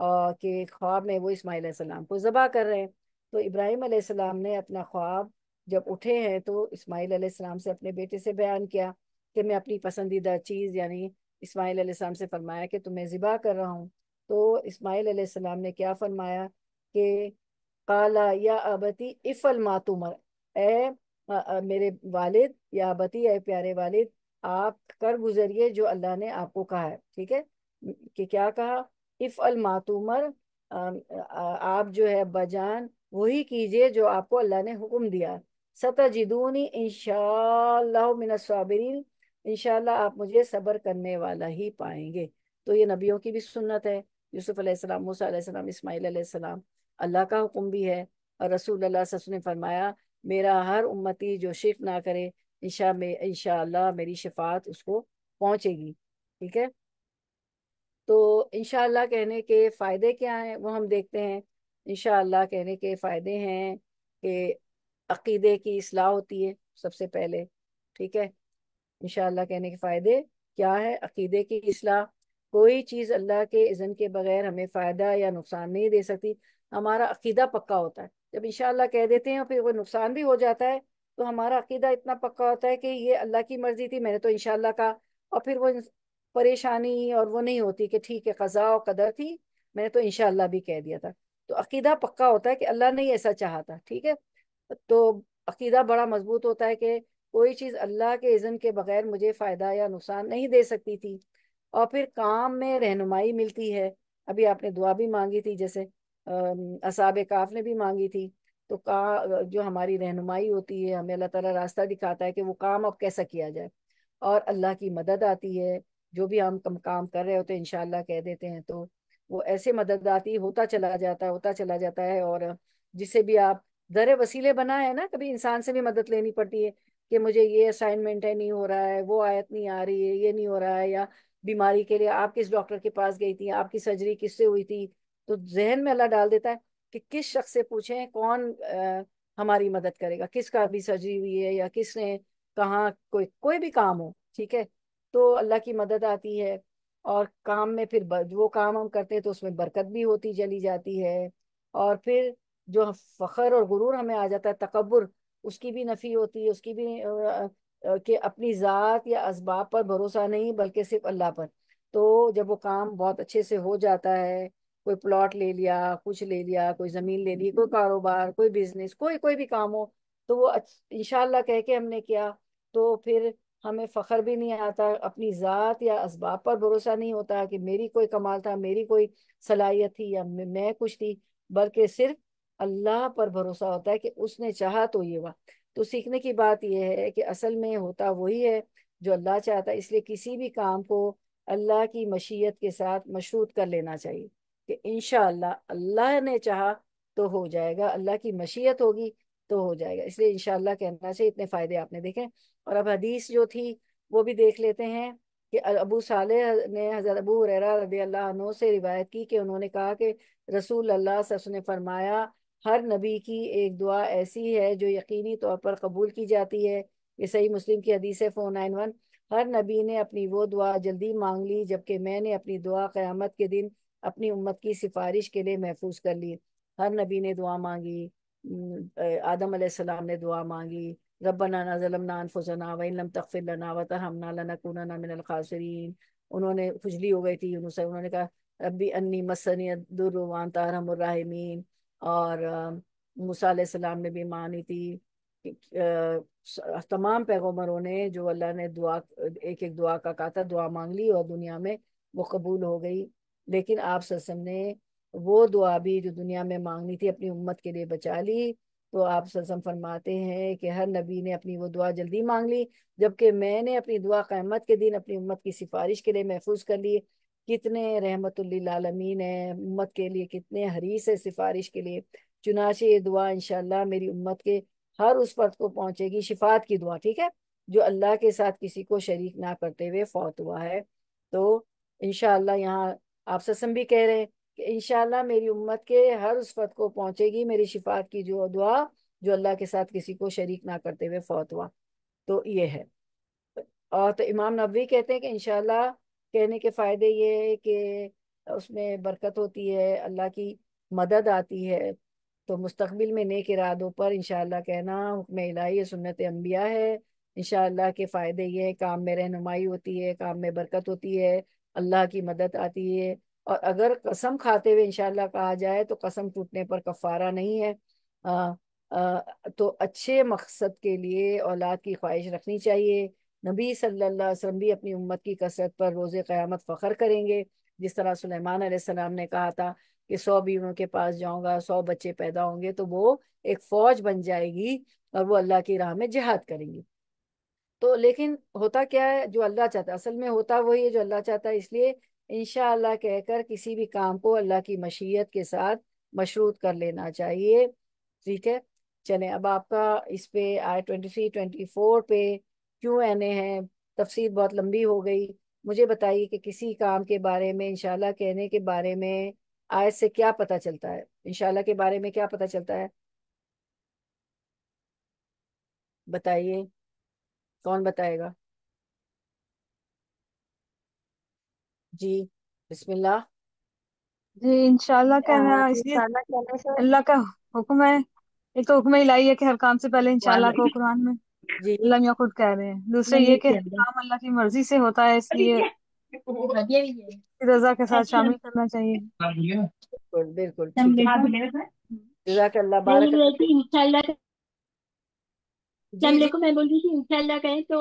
के ख्वाब में वो इसमाईल सलाम को ज़बा कर रहे हैं तो इब्राहिम सलाम ने अपना ख्वाब जब उठे हैं तो इसमाइल सलाम से अपने बेटे से बयान किया कि मैं अपनी पसंदीदा चीज़ यानी इसमाईल सलाम से फरमाया कि तुम्हें ज़िबा कर रहा हूँ तो इसमाईल सलाम ने क्या फरमाया कि काला या अबती इफ़ल मातुमर ए मेरे वालिद या बती ए प्यारे वालिद आप कर गुजरिए जो अल्लाह ने आपको कहा है ठीक है कि क्या कहा इफ़ अल मातूमर आप जो है बजान वही कीजिए जो आपको अल्लाह ने हुक्म दिया सतजिदूनी इनशालाबिरीन इनशाला आप मुझे सब्र करने वाला ही पाएंगे तो ये नबियों की भी सुन्नत है यूसुफ अलैहिस्सलाम मूसा अलैहिस्सलाम अलैहिस्सलाम अल्लाह का हुक्म भी है और रसूल अल्लाह ने फरमाया मेरा हर उम्मती जो शिफ ना करे इनशा में मेरी शफात उसको पहुँचेगी ठीक है तो इनशाला कहने के फ़ायदे क्या हैं वो हम देखते हैं इनशाला कहने के फ़ायदे हैं कि अकीदे की असलाह होती है सबसे पहले ठीक है इनशाला कहने के फ़ायदे क्या है अकीदे की असलाह कोई चीज़ अल्लाह के इज़न के बगैर हमें फ़ायदा या नुकसान नहीं दे सकती हमारा अकीदा पक्का होता है जब इनशाला कह देते हैं और फिर कोई नुकसान भी हो जाता है तो हमारा अकीदा इतना पक्का होता है कि ये अल्लाह की मर्ज़ी थी मैंने तो इनशाला का और फिर वो परेशानी और वो नहीं होती कि ठीक है कज़ा और कदर थी मैंने तो इनशाला भी कह दिया था तो अकीदा पक्का होता है कि अल्लाह ने ऐसा चाहा था ठीक है तो अकीदा बड़ा मजबूत होता है कि कोई चीज़ अल्लाह के इज़न के बगैर मुझे फ़ायदा या नुकसान नहीं दे सकती थी और फिर काम में रहनुमाई मिलती है अभी आपने दुआ भी मांगी थी जैसे असाब काफ ने भी मांगी थी तो का जो हमारी रहनुमाई होती है हमें अल्लाह ताला रास्ता दिखाता है कि वो काम अब कैसा किया जाए और अल्लाह की मदद आती है जो भी हम कम काम कर रहे होते हैं इनशाला कह देते हैं तो वो ऐसे मददगाती होता चला जाता है होता चला जाता है और जिससे भी आप दर वसीले बना है ना कभी इंसान से भी मदद लेनी पड़ती है कि मुझे ये असाइनमेंट है नहीं हो रहा है वो आयत नहीं आ रही है ये नहीं हो रहा है या बीमारी के लिए आप किस डॉक्टर के पास गई थी आपकी सर्जरी किससे हुई थी तो जहन में अल्लाह डाल देता है कि किस शख्स से पूछे कौन आ, हमारी मदद करेगा किसका भी सर्जरी हुई है या किसने कहा कोई कोई भी काम हो ठीक है तो अल्लाह की मदद आती है और काम में फिर वो काम हम करते हैं तो उसमें बरकत भी होती चली जाती है और फिर जो फ़खर और गुरूर हमें आ जाता है तकबर उसकी भी नफ़ी होती है उसकी भी कि अपनी ज़ात या इसबाब पर भरोसा नहीं बल्कि सिर्फ अल्लाह पर तो जब वो काम बहुत अच्छे से हो जाता है कोई प्लॉट ले लिया कुछ ले लिया कोई ज़मीन ले ली कोई कारोबार कोई बिजनेस कोई कोई भी काम हो तो वो इनशाला कह के हमने किया तो फिर हमें फ़ख्र भी नहीं आता अपनी ज़ात या इसबाब पर भरोसा नहीं होता कि मेरी कोई कमाल था मेरी कोई सलाहियत थी या मैं कुछ थी बल्कि सिर्फ अल्लाह पर भरोसा होता है कि उसने चाहा तो ये हुआ तो सीखने की बात यह है कि असल में होता वही है जो अल्लाह चाहता है इसलिए किसी भी काम को अल्लाह की मशीयत के साथ मशरूत कर लेना चाहिए कि इन अल्लाह ने चाहा तो हो जाएगा अल्लाह की मशीयत होगी तो हो जाएगा इसलिए इन कहना चाहिए इतने फ़ायदे आपने देखें और अब हदीस जो थी वो भी देख लेते हैं कि अबू साले ने हज़रत अबू हुररा रदी अल्लाह से रिवायत की कि उन्होंने कहा कि रसूल अल्लाह ने फरमाया हर नबी की एक दुआ ऐसी है जो यकीनी तौर पर कबूल की जाती है ये सही मुस्लिम की हदीस है फोर नाइन वन हर नबी ने अपनी वो दुआ जल्दी मांग ली जबकि मैंने अपनी दुआ क़्यामत के दिन अपनी उम्मत की सिफारिश के लिए महफूज कर ली हर नबी ने दुआ मांगी आदम सलाम ने दुआ मांगी रबना ज़लमना अनफुसना व इन लम उन्होंने खुजली हो गई थी उन्होंने उन्होंने कहा रबी अन्नी मसनी दुर और मूसा ने भी मानी थी तमाम पैगम्बरों ने जो अल्लाह ने दुआ एक एक दुआ का कहा था दुआ मांग ली और दुनिया में वो कबूल हो गई लेकिन आप ससम ने वो दुआ भी जो दुनिया में मांगनी थी अपनी उम्मत के लिए बचा ली तो आप सलम फरमाते हैं कि हर नबी ने अपनी वो दुआ जल्दी मांग ली जबकि मैंने अपनी दुआ क़्यामत के दिन अपनी उम्मत की सिफारिश के लिए महफूज कर ली कितने रहमत लालमीन है उम्मत के लिए कितने हरीस है सिफारिश के लिए चुनाचे ये दुआ इनशाला मेरी उम्मत के हर उस फर्द को पहुंचेगी शिफात की दुआ ठीक है जो अल्लाह के साथ किसी को शरीक ना करते हुए फौत हुआ है तो इनशाला यहाँ आप ससम भी कह रहे हैं इन मेरी उम्मत के हर उस फत को पहुंचेगी मेरी शिफात की जो दुआ जो अल्लाह के साथ किसी को शरीक ना करते हुए फौत हुआ तो ये है और तो इमाम नबी कहते हैं कि इन कहने के फ़ायदे ये है कि उसमें बरकत होती है अल्लाह की मदद आती है तो मुस्तबिल में नेक इरादों पर इंशाल्लाह कहना हुक्म इलाही सुन्नत अम्बिया है इन के फ़ायदे ये काम में रहनुमाई होती है काम में बरकत होती है अल्लाह की मदद आती है और अगर कसम खाते हुए इनशाला कहा जाए तो कसम टूटने पर कफारा नहीं है आ, आ, तो अच्छे मकसद के लिए औलाद की ख्वाहिश रखनी चाहिए नबी सल्लल्लाहु अलैहि वसल्लम भी अपनी उम्मत की कसरत पर रोज़ क़यामत फ़ख्र करेंगे जिस तरह सुलेमान अलैहिस्सलाम ने कहा था कि सौ बीवियों के पास जाऊंगा सौ बच्चे पैदा होंगे तो वो एक फ़ौज बन जाएगी और वो अल्लाह की राह में जिहाद करेंगी तो लेकिन होता क्या है जो अल्लाह चाहता है असल में होता वही है जो अल्लाह चाहता है इसलिए इनशाला कहकर किसी भी काम को अल्लाह की मशीयत के साथ मशरूत कर लेना चाहिए ठीक है चले अब आपका इस पे आई ट्वेंटी थ्री ट्वेंटी फोर पे क्यों एने हैं तफसीर बहुत लंबी हो गई मुझे बताइए कि किसी काम के बारे में इनशाला कहने के बारे में आयत से क्या पता चलता है इनशाला के बारे में क्या पता चलता है बताइए कौन बताएगा जी बिस्मिल्ला जी इंशाल्लाह कहना इसलिए अल्लाह का हुक्म है एक तो हुक्म इलाही है कि हर काम से पहले इंशाल्लाह को कुरान में जी अल्लाह मियां खुद कह रहे हैं दूसरे ये कि काम अल्लाह की मर्जी से होता है इसलिए रजा के साथ अच्छा। शामिल करना चाहिए बिल्कुल बिल्कुल ठीक मैं बोल रही थी इंशाल्लाह कहें तो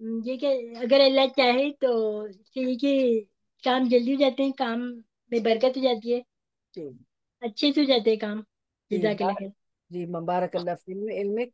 हम्म, ये कि अगर अल्लाह चाहे तो ये कि काम जल्दी हो जाते हैं काम में बरकत हो जाती है जी अच्छे से हो जाते हैं काम जी मुबारक अल्लाह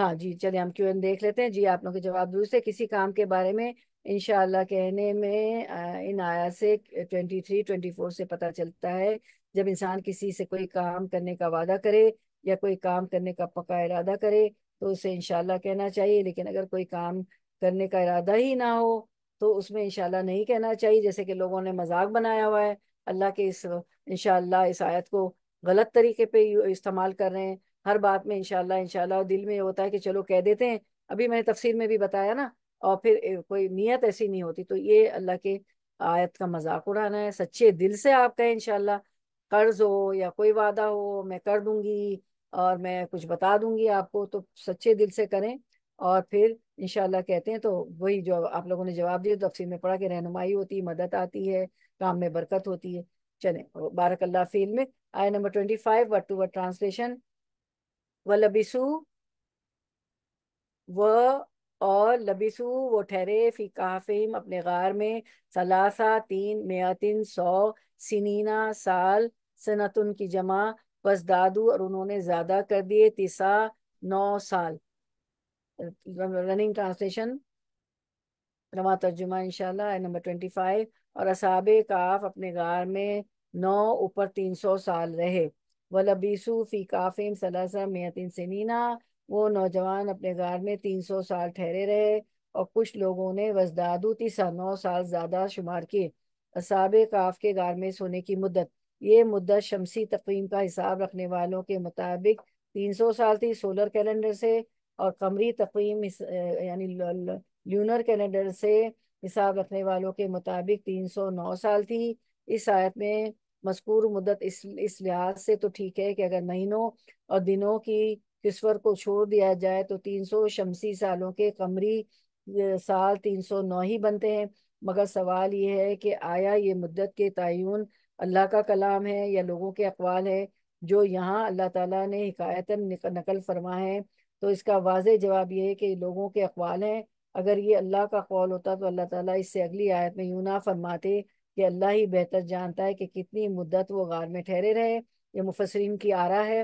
हाँ जी चलिए हम क्यों देख लेते हैं जी आप लोग के जवाब दूसरे किसी काम के बारे में इनशाला कहने में इन आया से ट्वेंटी थ्री ट्वेंटी फोर से पता चलता है जब इंसान किसी से कोई काम करने का वादा करे या कोई काम करने का पक्का इरादा करे तो उसे इनशाला कहना चाहिए लेकिन अगर कोई काम करने का इरादा ही ना हो तो उसमें इनशाला नहीं कहना चाहिए जैसे कि लोगों ने मजाक बनाया हुआ है अल्लाह के इस इनशाला इस आयत को गलत तरीके पे इस्तेमाल कर रहे हैं हर बात में इनशाला इनशाला दिल में होता है कि चलो कह देते हैं अभी मैंने तफसीर में भी बताया ना और फिर कोई नीयत ऐसी नहीं होती तो ये अल्लाह के आयत का मजाक उड़ाना है सच्चे दिल से आप कहें इनशाला कर्ज हो या कोई वादा हो मैं कर दूंगी और मैं कुछ बता दूंगी आपको तो सच्चे दिल से करें और फिर इनशाला कहते हैं तो वही जो आप लोगों ने जवाब दिया तफसीर तो में पढ़ा के रहनुमाई होती है मदद आती है काम में बरकत होती है चले बारक अल्लाह फील में आया number twenty five word to word translation व व और लबिसु वो ठहरे फी काफिम अपने गार में सलासा तीन मेतिन सौ सिनीना साल सनतुन की जमा बस दादू और उन्होंने ज्यादा कर दिए तीसा नौ साल रनिंग ट्रांसलेशन नवा तर्जुमा इनशाला नंबर ट्वेंटी फाइव और असाब काफ अपने गार में नौ ऊपर तीन सौ साल रहे वलबीसू फी काफिम सलासा मेतिन सनीना वो नौजवान अपने गार में तीन सौ साल ठहरे रहे और कुछ लोगों ने वजदादू तीसा नौ साल ज़्यादा शुमार किए असाब काफ के गार में सोने की मुद्दत ये मुद्दत शमसी तकवीम का हिसाब रखने वालों के मुताबिक तीन सौ साल थी सोलर कैलेंडर से और कमरी तकवीम यानी ल्यूनर कैलेंडर से हिसाब रखने वालों के मुताबिक तीन सौ नौ साल थी इस आयत में मजकूर मुद्दत इस इस लिहाज से तो ठीक है कि अगर महीनों और दिनों की किस्वर को छोड़ दिया जाए तो तीन सौ शमसी सालों के कमरी साल तीन सौ नौ ही बनते हैं मगर सवाल ये है कि आया ये मुद्दत के तयन अल्लाह का कलाम है या लोगों के अकवाल है जो यहाँ अल्लाह ताला ने हिकायतन नकल फरमा है तो इसका वाज जवाब ये है कि लोगों के अकवाल हैं अगर ये अल्लाह का कौल होता तो अल्लाह ताला इससे अगली आयत में यूना फरमाते कि अल्लाह ही बेहतर जानता है कि कितनी मुद्दत वो गार में ठहरे रहे ये मुफसरीन की आरा है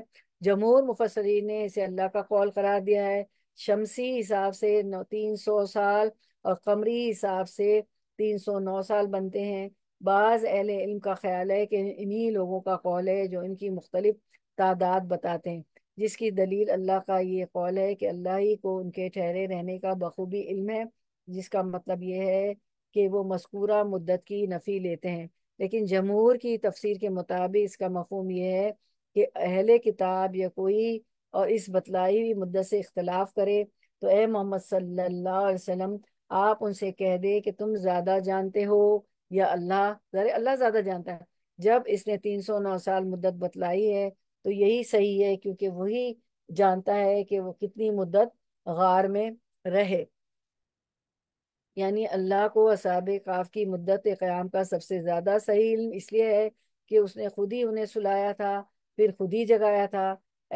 जमहूर मुफसरीन ने इसे अल्लाह का कौल करार दिया है शमसी हिसाब से नौ तीन सौ साल और कमरी हिसाब से तीन सौ नौ साल बनते हैं बाज़ अहल इल्म का ख्याल है कि इन्हीं लोगों का कौल है जो इनकी मुख्तलिफ तादाद बताते हैं जिसकी दलील अल्लाह का ये कौल है कि अल्लाह ही को उनके ठहरे रहने का बखूबी इल्म है जिसका मतलब ये है कि वो मस्कूरा मुद्दत की नफ़ी लेते हैं लेकिन जमहूर की तफसीर के मुताबिक इसका मफहम यह है कि अहल किताब या कोई और इस बतलाई हुई मुद्दत से इख्तलाफ करे तो ए मोहम्मद सल्लल्लाहु अलैहि वसल्लम आप उनसे कह दें कि तुम ज़्यादा जानते हो या अल्लाह अल्लाह ज़्यादा जानता है जब इसने तीन सौ नौ साल मुद्दत बतलाई है तो यही सही है क्योंकि वही जानता है कि वो कितनी मुद्दत गार में रहे यानी अल्लाह को असाब काफ की मुद्दत क़्याम का सबसे ज़्यादा सही इल्म इसलिए है कि उसने खुद ही उन्हें सुलाया था फिर खुद ही जगाया था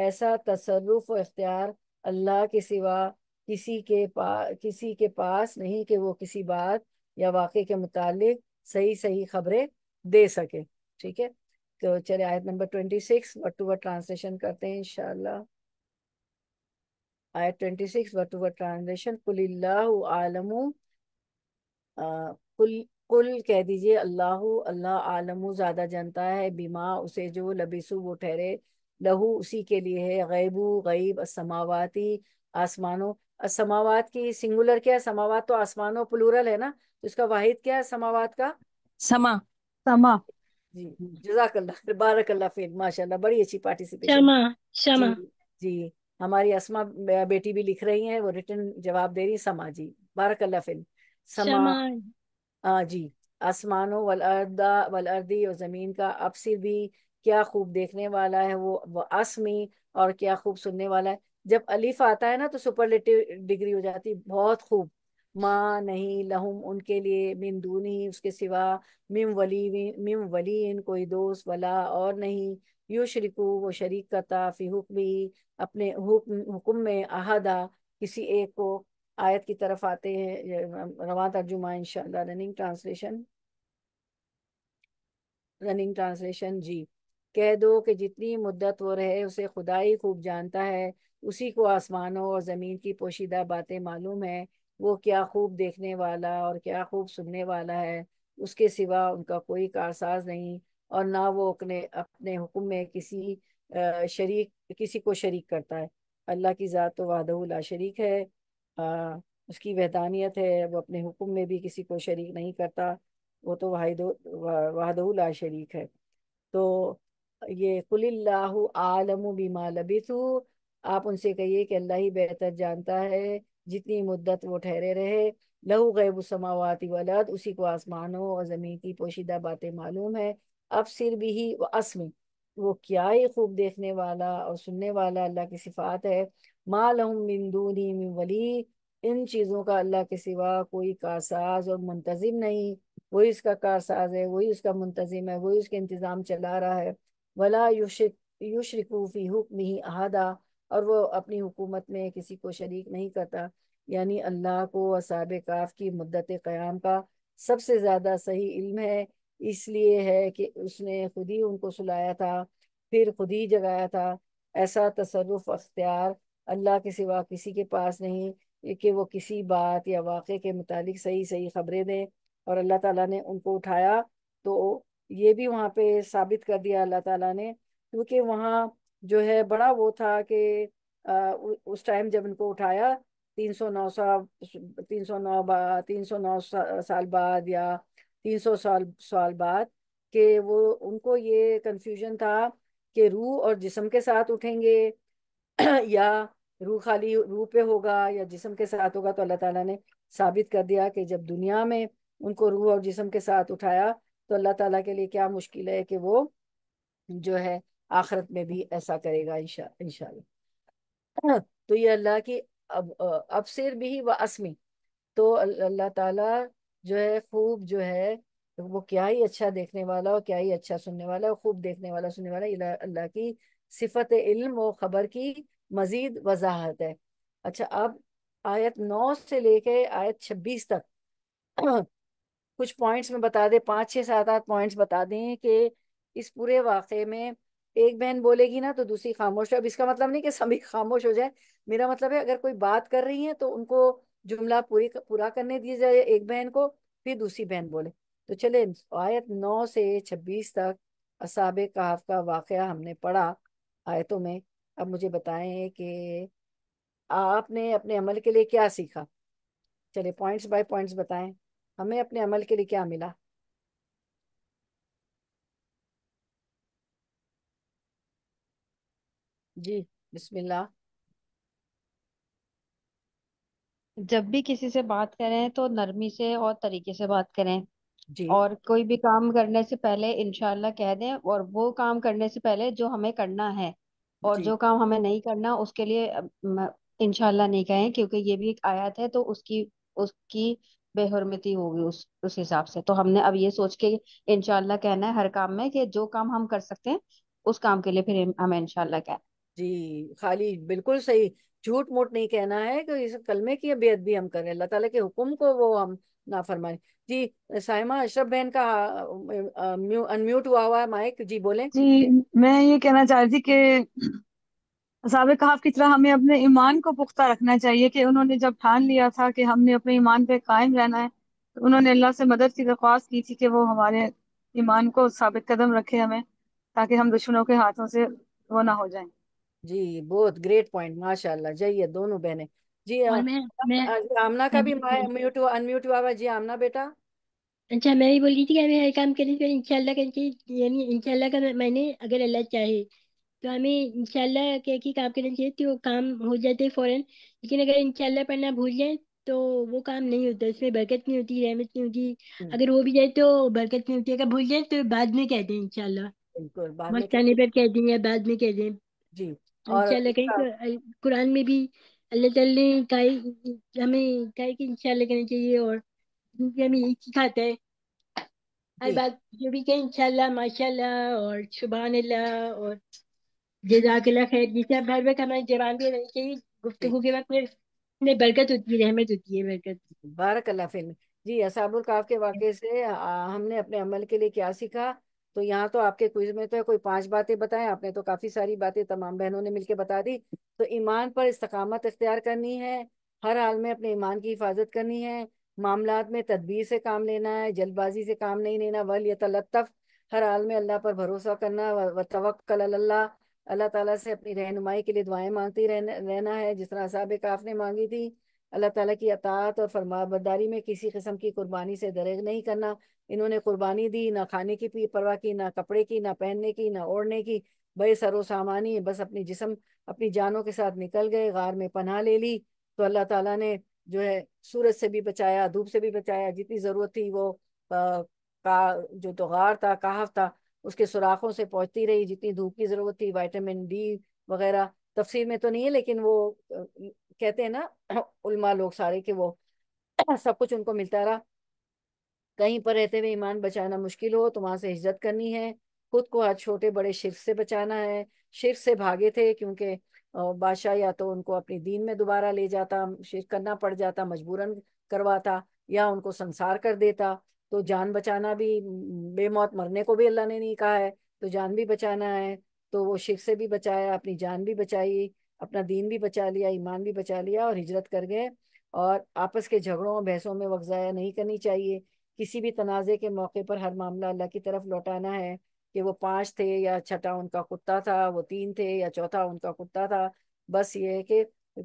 ऐसा तसरफ व इख्तियार अल्लाह के सिवा किसी के पास किसी के पास नहीं कि वो किसी बात या वाक़े के मुतालिक सही सही खबरें दे सके ठीक है तो चले आयत number twenty six word to word translation करते हैं इनशाला आयत twenty six word to word translation कुल आलमू कुल कुल कह दीजिए अल्लाह अल्लाह आलमू ज़्यादा जानता है बीमा उसे जो लबिसु वो ठहरे लहू उसी के लिए है गैबू गईब असमावती आसमानों असमावत की सिंगुलर क्या है समावत तो आसमानों प्लूरल है ना तो इसका वाहिद क्या है समावत का समा समा जी जजाकल्ला बारकल्ला फिर माशाल्लाह बड़ी अच्छी पार्टिसिपेशन शमा शमा जी हमारी असमा बेटी भी लिख रही है वो रिटर्न जवाब दे रही समा जी बारकल्ला फिर समा आ, जी आसमानों वल अर्दा वल अर्दी और जमीन का अपसिर भी क्या खूब देखने वाला है वो, वो असमी और क्या खूब सुनने वाला है जब अलीफ आता है ना तो सुपरलेटिव डिग्री हो जाती बहुत खूब माँ नहीं लहुम उनके लिए मिन दूनी उसके सिवा मिम वली मिम वली इन कोई दोस्त वला और नहीं यू शरिकू वो शरीक करता फी हुक्मी अपने हुक्म हुक्म में अहदा किसी एक को आयत की तरफ आते हैं रवा तर्जुमा इनशाला रनिंग ट्रांसलेशन रनिंग ट्रांसलेशन जी कह दो कि जितनी मुद्दत वो रहे उसे खुदा ही खूब जानता है उसी को आसमानों और ज़मीन की पोशीदा बातें मालूम है वो क्या खूब देखने वाला और क्या खूब सुनने वाला है उसके सिवा उनका कोई कारसाज नहीं और ना वो अपने अपने हुक्म में किसी शरीक किसी को शरीक करता है अल्लाह की ज़ात तो वादहुल्ला शरीक है आ, उसकी वैदानियत है वो अपने हुक्म में भी किसी को शरीक नहीं करता वो तो वाहिद वाहदहुल्ला शरीक है तो ये कुल्लाह आलम बीमा लबित आप उनसे कहिए कि अल्लाह ही बेहतर जानता है जितनी मुद्दत वो ठहरे रहे लहू गैब समावाती वलद उसी को आसमानों और ज़मीन की पोशीदा बातें मालूम है अब सिर भी ही व असमी वो क्या ही खूब देखने वाला और सुनने वाला अल्लाह की सिफात है माँ लहम मिंदूनी मिन वली इन चीज़ों का अल्लाह के सिवा कोई कारसाज और मुंतजिम नहीं वही उसका कारसाज है वही उसका मुंतजिम है वही उसके इंतज़ाम चला रहा है वला युश युशरकूफ़ी हुक्म ही अहदा और वो अपनी हुकूमत में किसी को शरीक नहीं करता यानी अल्लाह को असाब काफ की मदत क़्याम का सबसे ज़्यादा सही इल्म है इसलिए है कि उसने खुद ही उनको सुलाया था फिर खुद ही जगाया था ऐसा तसरफ अख्तियार अल्लाह के सिवा किसी के पास नहीं कि वो किसी बात या वाक़े के मुतालिक सही सही खबरें दें और अल्लाह ताला ने उनको उठाया तो ये भी वहाँ पे साबित कर दिया अल्लाह ताला ने क्योंकि वहाँ जो है बड़ा वो था कि उस टाइम जब इनको उठाया तीन सौ नौ सौ तीन सौ नौ तीन सौ नौ साल बाद या तीन सौ साल साल बाद कि वो उनको ये कन्फ्यूजन था कि रूह और जिसम के साथ उठेंगे [CLEARS THROAT] या रूह खाली रूह पे होगा या जिसम के साथ होगा तो अल्लाह ताला ने साबित कर दिया कि जब दुनिया में उनको रूह और जिसम के साथ उठाया तो अल्लाह ताला के लिए क्या मुश्किल है कि वो जो है आखरत में भी ऐसा करेगा इंशा इंशाल्लाह [CLEARS THROAT] तो ये अल्लाह की अब अबसिर भी व असमी तो अल्लाह ताला जो है खूब जो है वो क्या ही अच्छा देखने वाला और क्या ही अच्छा सुनने वाला और खूब देखने वाला सुनने वाला अल्लाह की सिफत इल्म और खबर की मजीद वजाहत है अच्छा अब आयत नौ से लेके आयत छब्बीस तक [CLEARS THROAT] कुछ पॉइंट्स में बता दें पाँच छः सात आठ पॉइंट्स बता दें कि इस पूरे वाक़े में एक बहन बोलेगी ना तो दूसरी खामोश अब इसका मतलब नहीं कि सभी खामोश हो जाए मेरा मतलब है अगर कोई बात कर रही है तो उनको जुमला पूरी पूरा करने दिया जाए एक बहन को फिर दूसरी बहन बोले तो चले आयत नौ से छब्बीस तक असाब कहाफ का वाक़ हमने पढ़ा आयतों में अब मुझे बताएं कि आपने अपने अमल के लिए क्या सीखा चले पॉइंट्स बाय पॉइंट्स बताएं हमें अपने अमल के लिए क्या मिला जी बिस्मिल्लाह जब भी किसी से बात करें तो नरमी से और तरीके से बात करें जी और कोई भी काम करने से पहले इंशाल्लाह कह दें और वो काम करने से पहले जो हमें करना है और जी जो काम हमें नहीं करना उसके लिए इंशाल्लाह नहीं कहें क्योंकि ये भी एक आयत है तो उसकी उसकी बेहरमती होगी उस उस हिसाब से तो हमने अब ये सोच के इंशाल्लाह कहना है हर काम में कि जो काम हम कर सकते हैं उस काम के लिए फिर हमें इंशाल्लाह कहना है जी खाली बिल्कुल सही झूठ मूठ नहीं कहना है कि इस कलमे की भी हम करें अल्लाह ताला के हुक्म को वो हम ना फरमाए जी साइमा अशरफ बहन का अनम्यूट हुआ हुआ है माइक जी बोले जी मैं ये कहना चाह रही थी कि असाब कहाफ की तरह हमें अपने ईमान को पुख्ता रखना चाहिए कि उन्होंने जब ठान लिया था कि हमने अपने ईमान पे कायम रहना है तो उन्होंने अल्लाह से मदद की दरख्वास्त की थी कि वो हमारे ईमान को साबित कदम रखे हमें ताकि हम दुश्मनों के हाथों से वो ना हो जाएं जी बहुत ग्रेट पॉइंट माशाल्लाह जाइए दोनों बहने जी और मैं मैं आमना का हाँ भी मैं म्यूट अनम्यूट हुआ जी आमना बेटा अच्छा मैं ये बोल रही थी कि हमें हर काम करने पर तो इंशाल्लाह करके यानी इंशाल्लाह का मैंने अगर अल्लाह चाहे तो हमें इंशाल्लाह के कि काम करना चाहिए तो काम हो जाते फौरन लेकिन अगर इंशाल्लाह पढ़ना भूल जाए तो वो काम नहीं होता उसमें बरकत नहीं होती रहमत नहीं होती हम्म। अगर हो भी जाए तो बरकत नहीं होती अगर भूल जाए तो बाद में कह दें इंशाल्लाह बिल्कुल बाद में मस्ताने पर कहते हैं या बाद में कह दें जी और तो, कुरान में भी अल्लाह ताला ने कहा हमें कहा कि इंशाल्लाह करना चाहिए और हमें यही सिखाता है हर बात जो भी कहें इंशाल्लाह माशाल्लाह और सुबहान अल्लाह और जजाकल्ला खैर जैसे हर वक्त हमारी जबान पे रहनी चाहिए गुफ्तगु के वक्त में बरकत होती है रहमत होती है बरकत बारक अल्लाह फिल्म जी असाबुल काफ के वाक़े से हमने अपने अमल के लिए क्या सीखा तो यहाँ तो आपके क्विज में तो कोई पांच बातें बताएं आपने तो काफी सारी बातें तमाम बहनों ने मिलकर बता दी तो ईमान पर इस्तकामत इख्तियार करनी है हर हाल में अपने ईमान की हिफाजत करनी है मामला में तदबीर से काम लेना है जल्दबाजी से काम नहीं लेना वल तलतफ हर हाल में अल्लाह पर भरोसा करना व तवक्ल अल्लाह अल्लाह ताला से अपनी रहनुमाई के लिए दुआएं मांगती रहना रहना है जिस तरह साहब काफ ने मांगी थी अल्लाह ताला की अतात और फरमाबरदारी में किसी किस्म की कुर्बानी से दरेग नहीं करना इन्होंने कुर्बानी दी ना खाने की परवाह की ना कपड़े की ना पहनने की ना ओढ़ने की बे सरो सामानी बस अपनी जिसम अपनी जानों के साथ निकल गए गार में पनाह ले ली तो अल्लाह ताला ने जो है सूरज से भी बचाया धूप से भी बचाया जितनी ज़रूरत थी वो आ, का जो तो गार था काहफ था उसके सुराखों से पहुंचती रही जितनी धूप की ज़रूरत थी वाइटामिन डी वगैरह तफसीर में तो नहीं है लेकिन वो कहते हैं ना [CLEARS THROAT] उलमा लोग सारे कि वो [CLEARS THROAT] सब कुछ उनको मिलता रहा कहीं पर रहते हुए ईमान बचाना मुश्किल हो तो वहां से हिजरत करनी है खुद को आज छोटे बड़े शिर से बचाना है शिर से भागे थे क्योंकि बादशाह या तो उनको अपनी दीन में दोबारा ले जाता शिर करना पड़ जाता मजबूरन करवाता या उनको संसार कर देता तो जान बचाना भी बेमौत मरने को भी अल्लाह ने नहीं कहा है तो जान भी बचाना है तो वो शिर से भी बचाया अपनी जान भी बचाई अपना दीन भी बचा लिया ईमान भी बचा लिया और हिजरत कर गए और आपस के झगड़ों बहसों में वक्त ज़ाया नहीं करनी चाहिए किसी भी तनाज़े के मौके पर हर मामला अल्लाह की तरफ लौटाना है कि वो पाँच थे या छठा उनका कुत्ता था वो तीन थे या चौथा उनका कुत्ता था बस ये है कि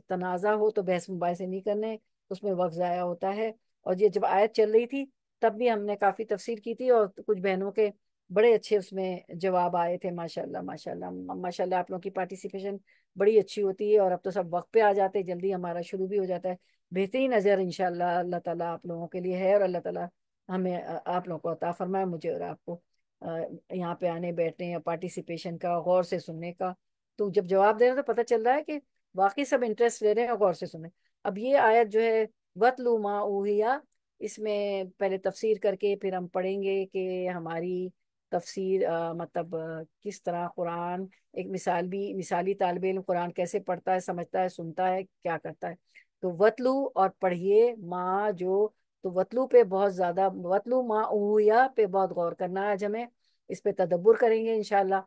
तनाज़ा हो तो बहस मुबासे नहीं करने उसमें वक्त ज़ाया होता है और ये जब आयत चल रही थी तब भी हमने काफ़ी तफसीर की थी और कुछ बहनों के बड़े अच्छे उसमें जवाब आए थे माशाल्लाह माशाल्लाह माशाल्लाह आप लोगों की पार्टिसिपेशन बड़ी अच्छी होती है और अब तो सब वक्त पे आ जाते हैं जल्दी हमारा शुरू भी हो जाता है बेहतरीन नज़र इनशाला अल्लाह ताला आप लोगों के लिए है और अल्लाह ताला हमें आप लोगों को अता फरमाए मुझे और आपको यहाँ पे आने बैठने या पार्टिसिपेशन का गौर से सुनने का तो जब जवाब दे रहे हैं तो पता चल रहा है कि वाकई सब इंटरेस्ट ले रहे हैं और गौर से सुने अब ये आयत जो है वतलू माँ उहिया इसमें पहले तफसीर करके फिर हम पढ़ेंगे कि हमारी तफसीर मतलब किस तरह कुरान एक मिसाल भी मिसाली तालब इन कुरान कैसे पढ़ता है समझता है सुनता है क्या करता है तो वतलू और पढ़िए माँ जो तो वतलू पे बहुत ज़्यादा वतलू माँ उया पे बहुत गौर करना है आज हमें इस पे तदब्बर करेंगे इनशाला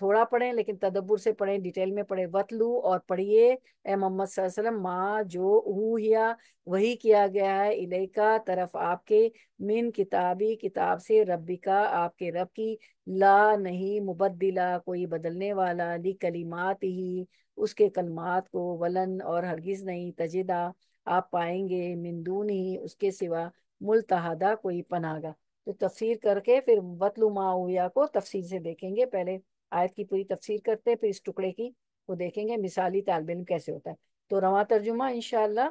थोड़ा पढ़ें लेकिन तदब्बर से पढ़ें डिटेल में पढ़ें वतलू और पढ़िए ए मोहम्मद माँ जो ऊहिया वही किया गया है इलेका तरफ आपके मिन किताबी किताब से रबी का आपके रब की ला नहीं मुबदिला कोई बदलने वाला ली कलीमात ही उसके कलमात को वलन और हरगिज नहीं तजिदा आप पाएंगे मिंदू ही उसके सिवा मुलतहादा कोई पनागा तो तफसीर करके फिर वतलुमा को तफसीर से देखेंगे पहले आयत की पूरी तफसीर करते हैं फिर इस टुकड़े की वो देखेंगे मिसाली तालब इम कैसे होता है तो रवा तर्जुमा इनशाला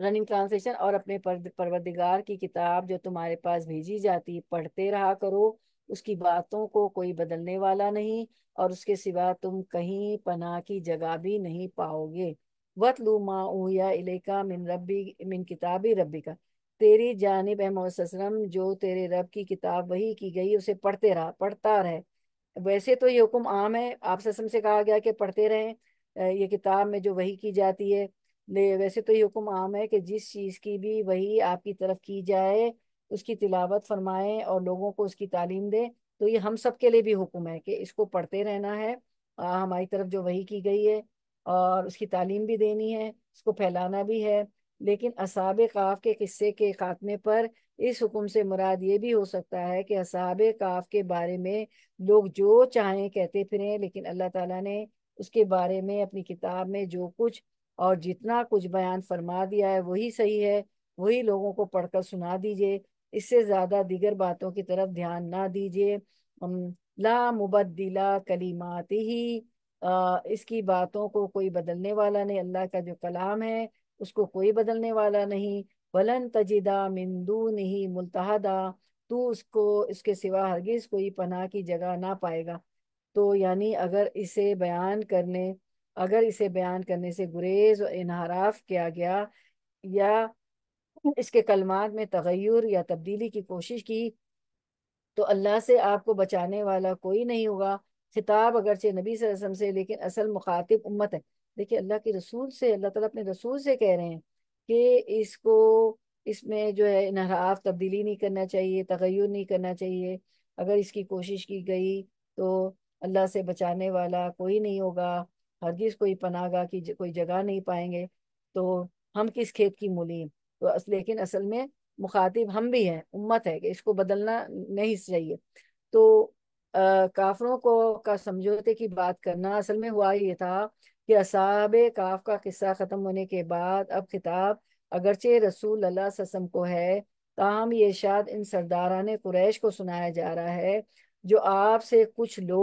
रनिंग ट्रांसलेशन और अपने परवरदिगार की किताब जो तुम्हारे पास भेजी जाती पढ़ते रहा करो उसकी बातों को कोई बदलने वाला नहीं और उसके सिवा तुम कहीं पनाह की जगह भी नहीं पाओगे वत लू ऊया इलेका मिन रबी मिन किताबी रबी का तेरी जानब अहमद जो तेरे रब की किताब वही की गई उसे पढ़ते रहा पढ़ता रहे वैसे तो ये हुक्म आम है आप ससम से कहा गया कि पढ़ते रहें ये किताब में जो वही की जाती है ले वैसे तो ये हुक्म आम है कि जिस चीज़ की भी वही आपकी तरफ की जाए उसकी तिलावत फरमाएं और लोगों को उसकी तालीम दें तो ये हम सब के लिए भी हुक्म है कि इसको पढ़ते रहना है हमारी तरफ जो वही की गई है और उसकी तालीम भी देनी है उसको फैलाना भी है लेकिन असाब काफ के किस्से के खात्मे पर इस हुक्म से मुराद ये भी हो सकता है कि असहाब काफ के बारे में लोग जो चाहें कहते फिरें लेकिन अल्लाह ताला ने उसके बारे में अपनी किताब में जो कुछ और जितना कुछ बयान फरमा दिया है वही सही है वही लोगों को पढ़कर सुना दीजिए इससे ज़्यादा दिगर बातों की तरफ ध्यान ना दीजिए ला मुबदिला कलीमात ही इसकी बातों को कोई बदलने वाला नहीं अल्लाह का जो कलाम है उसको कोई बदलने वाला नहीं वलन तजिदा मिंदू नहीं मुलतहदा तू उसको इसके सिवा हरगिज कोई पनाह की जगह ना पाएगा तो यानी अगर इसे बयान करने अगर इसे बयान करने से गुरेज और इनहराफ किया गया या इसके कलमात में तगैर या तब्दीली की कोशिश की तो अल्लाह से आपको बचाने वाला कोई नहीं होगा खिताब अगरचे नबी वसल्लम से लेकिन असल मुखातिब उम्मत है देखिए अल्लाह के रसूल से अल्लाह ताला अपने रसूल से कह रहे हैं कि इसको इसमें जो है इनहराफ तब्दीली नहीं करना चाहिए तगैर नहीं करना चाहिए अगर इसकी कोशिश की गई तो अल्लाह से बचाने वाला कोई नहीं होगा हरगिज़ कोई पनागा की ज, कोई जगह नहीं पाएंगे तो हम किस खेत की मूली तो अस, लेकिन असल में मुखातिब हम भी हैं उम्मत है कि इसको बदलना नहीं चाहिए तो आ, काफरों को का समझौते की बात करना असल में हुआ ये था कि असाब काफ का किस्सा ख़त्म होने के बाद अब खिताब अगरचे रसूल अल्लाह ससम को है ताहम ये शाद इन सरदारान कुरैश को सुनाया जा रहा है जो आपसे कुछ लो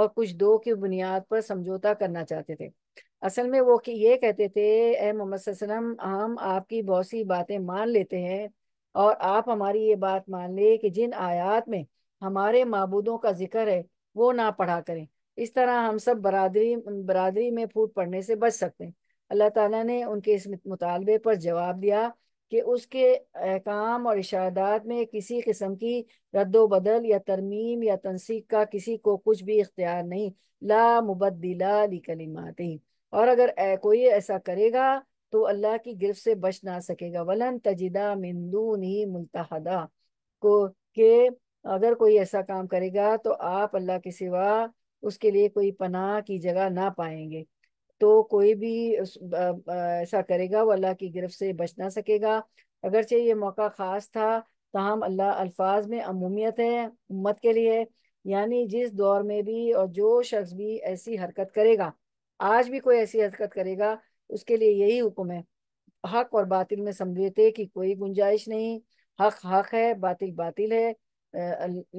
और कुछ दो की बुनियाद पर समझौता करना चाहते थे असल में वो कि ये कहते थे ए मोहम्मद हम आपकी बहुत सी बातें मान लेते हैं और आप हमारी ये बात मान ले कि जिन आयात में हमारे मबूदों का जिक्र है वो ना पढ़ा करें इस तरह हम सब बरदरी बरदरी में फूट पड़ने से बच सकते हैं अल्लाह ताला ने उनके इस मुतालबे पर जवाब दिया कि उसके अहकाम और इशादात में किसी किस्म की रद्दबदल या तरमीम या तनसीक का किसी को कुछ भी इख्तियार नहीं ला मुबदिला लिकलिमात ही और अगर कोई ऐसा करेगा तो अल्लाह की गिरफ्त से बच ना सकेगा वलन तजिदा मिंदून ही मुलतहदा को के अगर कोई ऐसा काम करेगा तो आप अल्लाह के सिवा उसके लिए कोई पनाह की जगह ना पाएंगे तो कोई भी ऐसा करेगा वो अल्लाह की गिरफ्त से बच ना सकेगा अगरचे ये मौका ख़ास था तहम अल्लाह अल्फाज में अमूमियत है उम्मत के लिए यानी जिस दौर में भी और जो शख्स भी ऐसी हरकत करेगा आज भी कोई ऐसी हरकत करेगा उसके लिए यही हुक्म है हक और बातिल में समझौते की कोई गुंजाइश नहीं हक हक है बातिल बातिल है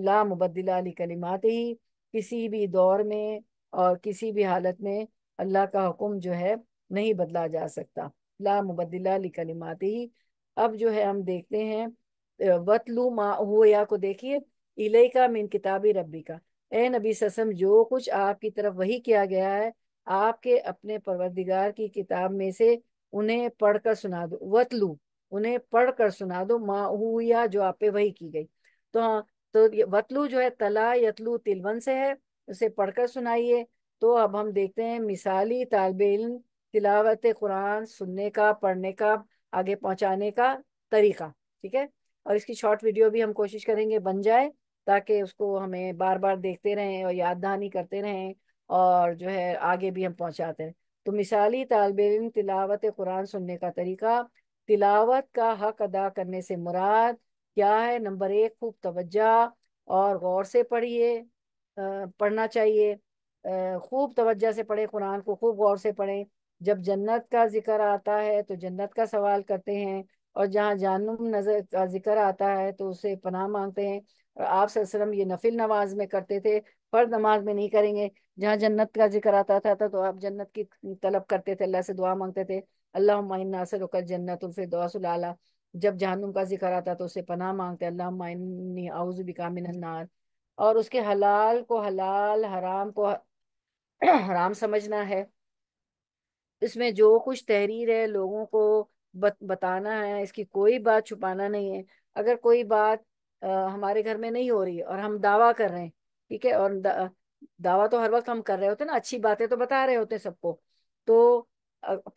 ला मुबदिला अली कलिमात ही किसी भी दौर में और किसी भी हालत में अल्लाह का हुक्म जो है नहीं बदला जा सकता ला मुबदला लिकलिमात ही अब जो है हम देखते हैं वतलू मा या को देखिए इले का मिन किताबी रबी का ए नबी ससम जो कुछ आपकी तरफ वही किया गया है आपके अपने परवरदिगार की किताब में से उन्हें पढ़कर सुना दो वतलू उन्हें पढ़ कर सुना दो माँ या जो आप पे वही की गई तो हाँ तो वतलू जो है तला यतलू तिलवन से है उसे पढ़कर सुनाइए तो अब हम देखते हैं मिसाली तालब इल्म तिलावत कुरान सुनने का पढ़ने का आगे पहुंचाने का तरीका ठीक है और इसकी शॉर्ट वीडियो भी हम कोशिश करेंगे बन जाए ताकि उसको हमें बार बार देखते रहें और याद दहानी करते रहें और जो है आगे भी हम पहुंचाते हैं तो मिसाली तालब तिलावत कुरान सुनने का तरीका तिलावत का हक अदा करने से मुराद क्या है नंबर एक खूब तवज्जा और गौर से पढ़िए पढ़ना चाहिए खूब तवज्जा से पढ़े कुरान को खूब गौर से पढ़े जब जन्नत का जिक्र आता है तो जन्नत का सवाल करते हैं और जहाँ जानम नजर का जिक्र आता है तो उसे पनाह मांगते हैं और आप वसल्लम ये नफिल नमाज में करते थे फर्ज नमाज में नहीं करेंगे जहाँ जन्नत का जिक्र आता था तो आप जन्नत की तलब करते थे अल्लाह से दुआ मांगते थे अल्लाह नासर जन्नत उल्फिर जब जहनुम का जिक्र आता तो उसे पनाह मांगते हैं और उसके हलाल को हलाल हराम को [CLEARS THROAT] हराम समझना है इसमें जो कुछ तहरीर है लोगों को बत, बताना है इसकी कोई बात छुपाना नहीं है अगर कोई बात आ, हमारे घर में नहीं हो रही और हम दावा कर रहे हैं ठीक है और दा, दावा तो हर वक्त हम कर रहे होते हैं ना अच्छी बातें तो बता रहे होते हैं सबको तो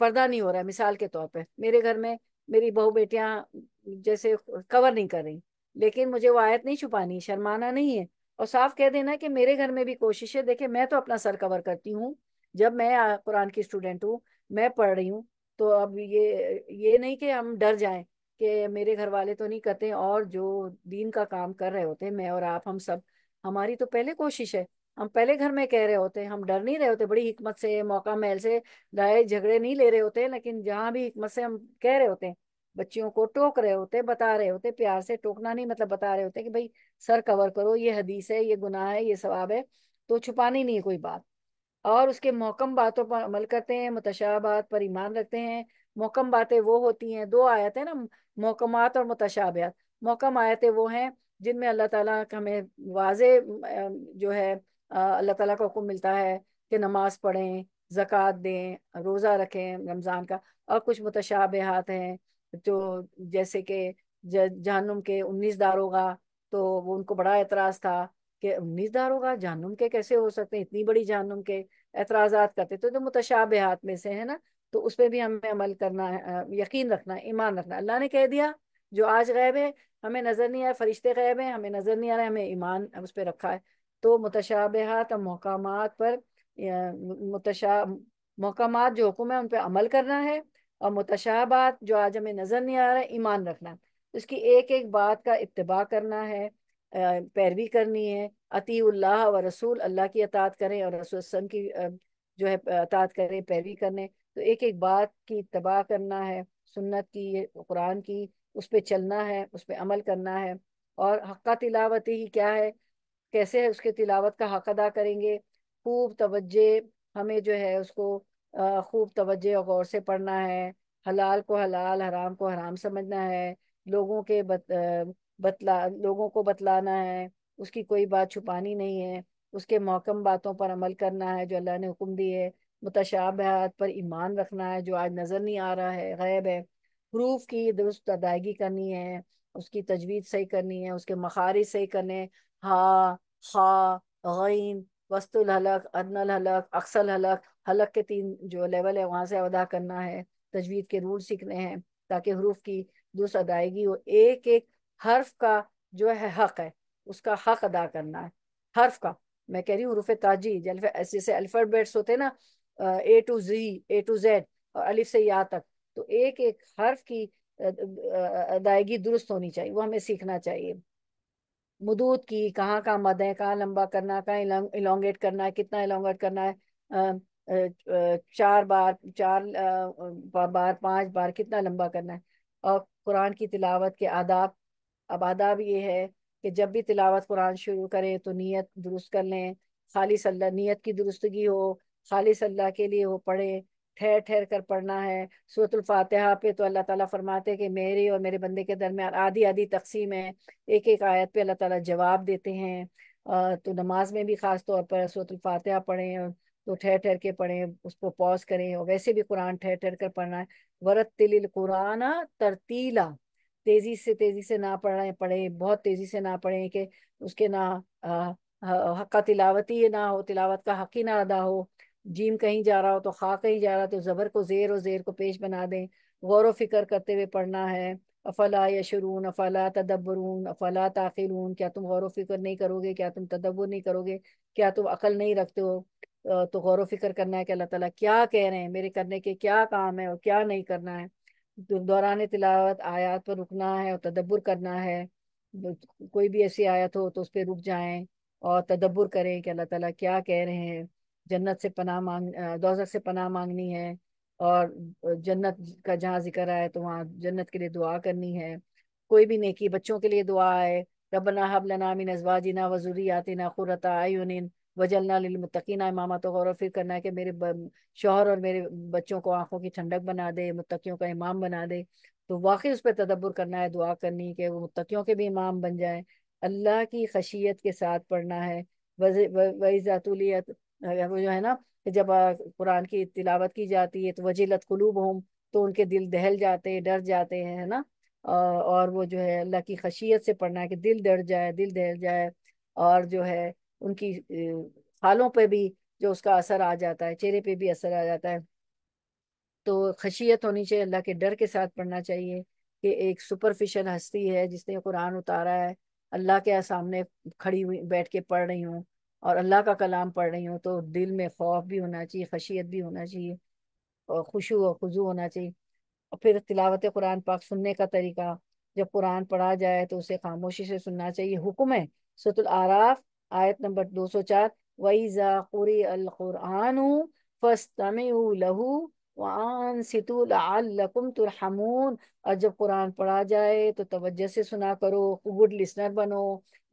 पर्दा नहीं हो रहा है मिसाल के तौर पर मेरे घर में मेरी बहु बेटियां जैसे कवर नहीं कर रही लेकिन मुझे वो आयत नहीं छुपानी शर्माना नहीं है और साफ कह देना कि मेरे घर में भी कोशिश है देखे मैं तो अपना सर कवर करती हूँ जब मैं कुरान की स्टूडेंट हूँ मैं पढ़ रही हूँ तो अब ये ये नहीं कि हम डर जाए कि मेरे घर वाले तो नहीं करते और जो दीन का काम कर रहे होते हैं मैं और आप हम सब हमारी तो पहले कोशिश है हम पहले घर में कह रहे होते हैं हम डर नहीं रहे होते बड़ी हिकमत से मौका महल से लड़ाई झगड़े नहीं ले रहे होते लेकिन जहाँ भी हिकमत से हम कह रहे होते हैं बच्चियों को टोक रहे होते बता रहे होते प्यार से टोकना नहीं मतलब बता रहे होते कि भाई सर कवर करो ये हदीस है ये गुनाह है ये सवाब है तो छुपानी नहीं है कोई बात और उसके मोहकम बातों पर अमल करते हैं मुतशाबात पर ईमान रखते हैं मोहकम बातें वो होती हैं दो आयत है ना मोहकमात और मुतशाबात मोहकम आयतें वो हैं जिनमें अल्लाह ताला हमें वाजे जो है अल्लाह ताला का हुक्म मिलता है कि नमाज पढ़ें जक़ात दें रोज़ा रखें रमज़ान का और कुछ मुतशाबहात हैं जो तो जैसे कि जहनुम के उन्नीस दारोगा तो वो उनको बड़ा एतराज़ था कि उन्नीस दारोगा जहनुम के कैसे हो सकते हैं इतनी बड़ी जहनुम के एतराज़ात करते तो, जो मुतशाबहात में से है ना तो उस पर भी हमें अमल करना है यकीन रखना ईमान रखना अल्लाह ने कह दिया जो आज गैब है हमें नज़र नहीं आया फरिश्ते गैब हैं हमें नज़र नहीं आ रहा है हमें ईमान उस पर रखा है तो मुतशाबहत मकामात पर मुतशा मकामात जो हुक्म है उन पर अमल करना है और मुतशाबात जो आज हमें नज़र नहीं आ रहा है ईमान रखना उसकी तो एक एक बात का इतबा करना है पैरवी करनी है अति अल्लाह व रसूल अल्लाह की अतात करें और रसूल वसम की जो है अतात करें पैरवी करने तो एक एक बात की इतबा करना है सुन्नत की कुरान की उस पर चलना है उस पर अमल करना है और हक्का तिलावती ही क्या है कैसे उसके तिलावत का हक अदा करेंगे खूब तवज्जे हमें जो है उसको खूब तवज्जे और गौर से पढ़ना है हलाल को हलाल हराम को हराम समझना है लोगों के बत, बतला लोगों को बतलाना है उसकी कोई बात छुपानी नहीं है उसके मौकम बातों पर अमल करना है जो अल्लाह ने हुक्म दी है मुतशाबहत पर ईमान रखना है जो आज नज़र नहीं आ रहा है गैब है प्रूफ की दुरुस्त अदायगी करनी है उसकी तजवीज़ सही करनी है उसके मखारिज सही करने हाँ खा वस्तुल हलक अदनल हलक अक्सल हलक हलक के तीन जो लेवल है वहाँ से अदा करना है तजवीद के रूल सीखने हैं ताकि हरूफ की दुरुस्त अदायगी हो एक एक हर्फ का जो है हक है उसका हक अदा करना है हर्फ का मैं कह रही हूँ हरूफ ताजी जैसे अल्फ़ाबेट्स होते हैं ना A to G A to Z और अलिफ से या तक तो एक एक हर्फ की अदायगी दुरुस्त होनी चाहिए वो हमें सीखना चाहिए मुदूद की कहाँ कहाँ मद है कहाँ लंबा करना कहाँ इलोंगेट करना है कितना इलोंगेट करना है चार बार चार बार पांच बार कितना लंबा करना है और कुरान की तिलावत के आदाब अब आदाब ये है कि जब भी तिलावत कुरान शुरू करें तो नीयत दुरुस्त कर लें खाली सल्ला नीयत की दुरुस्तगी हो खाली सल्ला के लिए हो पढ़े ठहर ठहर कर पढ़ना है सूरतुल फातिहा पे तो अल्लाह ताला फरमाते कि मेरे और मेरे बंदे के दरमियान आधी आधी तकसीम है एक एक आयत पे अल्लाह ताला जवाब देते हैं तो नमाज में भी ख़ास तौर पर सूरतुल फातिहा पढ़ें तो ठहर ठहर के पढ़ें उसको पॉज करें और वैसे भी कुरान ठहर ठहर कर पढ़ना है वरत तिल कुराना तरतीला तेज़ी से तेज़ी से ना पढ़ाए पढ़ें बहुत तेज़ी से ना पढ़ें कि उसके ना हक्का तिलावती ना हो तिलावत का हक ही ना अदा हो जीम कहीं जा रहा हो तो खा कहीं जा रहा हो तो ज़बर को ज़ेर और ज़ेर को पेश बना दें गौर फ़िक्र करते हुए पढ़ना है अफला यशरून अफला तदब्बरून अफला ताखिरून क्या तुम गौर फ़िक्र नहीं करोगे क्या तुम तदब्बर नहीं करोगे क्या तुम अकल नहीं रखते हो तो गौर फ़िक्र करना है कि अल्लाह ताला क्या कह रहे हैं मेरे करने के क्या काम है और क्या नहीं करना है दौरान तिलावत आयात पर रुकना है और तदब्बर करना है कोई भी ऐसी आयत हो तो उस पर रुक जाए और तदब्बर करें कि अल्लाह ताला क्या कह रहे हैं जन्नत से पनाह मांग दोजक से पनाह मांगनी है और जन्नत का जहाँ जिक्र आए तो वहाँ जन्नत के लिए दुआ करनी है कोई भी नेकी बच्चों के लिए दुआ आए है ना हब वजूरी मिन ना वजूरियातिना आयुन वजल वजलना लिलमुत्तकीना इमामा तो गौर फिर करना है कि मेरे शोहर और मेरे बच्चों को आंखों की ठंडक बना दे मुत्तकियों का इमाम बना दे तो वाकई उस पर तदब्बर करना है दुआ करनी कि वो मुतकियों के भी इमाम बन जाए अल्लाह की खशियत के साथ पढ़ना है वज़ातुलियत वो जो है ना जब कुरान की तिलावत की जाती है तो वजीलत कुलूब होम तो उनके दिल दहल जाते डर जाते हैं है ना और वो जो है अल्लाह की खशियत से पढ़ना है कि दिल डर जाए दिल दहल जाए और जो है उनकी हालों पे भी जो उसका असर आ जाता है चेहरे पे भी असर आ जाता है तो खशियत होनी चाहिए अल्लाह के डर के साथ पढ़ना चाहिए कि एक सुपरफिशल हस्ती है जिसने कुरान उतारा है अल्लाह के सामने खड़ी हुई बैठ के पढ़ रही हूँ और अल्लाह का कलाम पढ़ रही हूँ तो दिल में खौफ भी होना चाहिए खशियत भी होना चाहिए और खुशू और खुजू होना चाहिए और फिर तिलावत कुरान पाक सुनने का तरीका जब कुरान पढ़ा जाए तो उसे खामोशी से सुनना चाहिए हुक्म है सतुल आराफ आयत नंबर दो सौ चार वईज़ा कुरी अलकुरान फस्तम तुरहमून और जब कुरान पढ़ा जाए तो तवज्जो से सुना करो गुड लिसनर बनो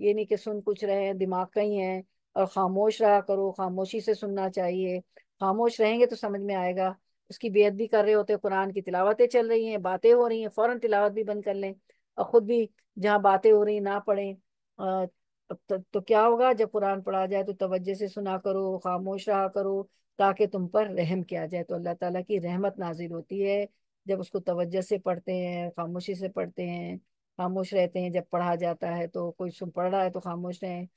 ये नहीं कि सुन कुछ रहे हैं दिमाग कहीं है और खामोश रहा करो खामोशी से सुनना चाहिए खामोश रहेंगे तो समझ में आएगा उसकी भी कर रहे होते कुरान की तिलावतें चल रही हैं बातें हो रही हैं फ़ौरन तिलावत भी बंद कर लें और ख़ुद भी जहाँ बातें हो रही ना पढ़ें तो, तो क्या होगा जब कुरान पढ़ा जाए तो तवज्जे से सुना करो खामोश रहा करो ताकि तुम पर रहम किया जाए तो अल्लाह ताला की रहमत नाजिल होती है जब उसको तवज्जे से पढ़ते हैं खामोशी से पढ़ते हैं खामोश रहते हैं जब पढ़ा जाता है तो कोई सुन पढ़ रहा है तो खामोश रहें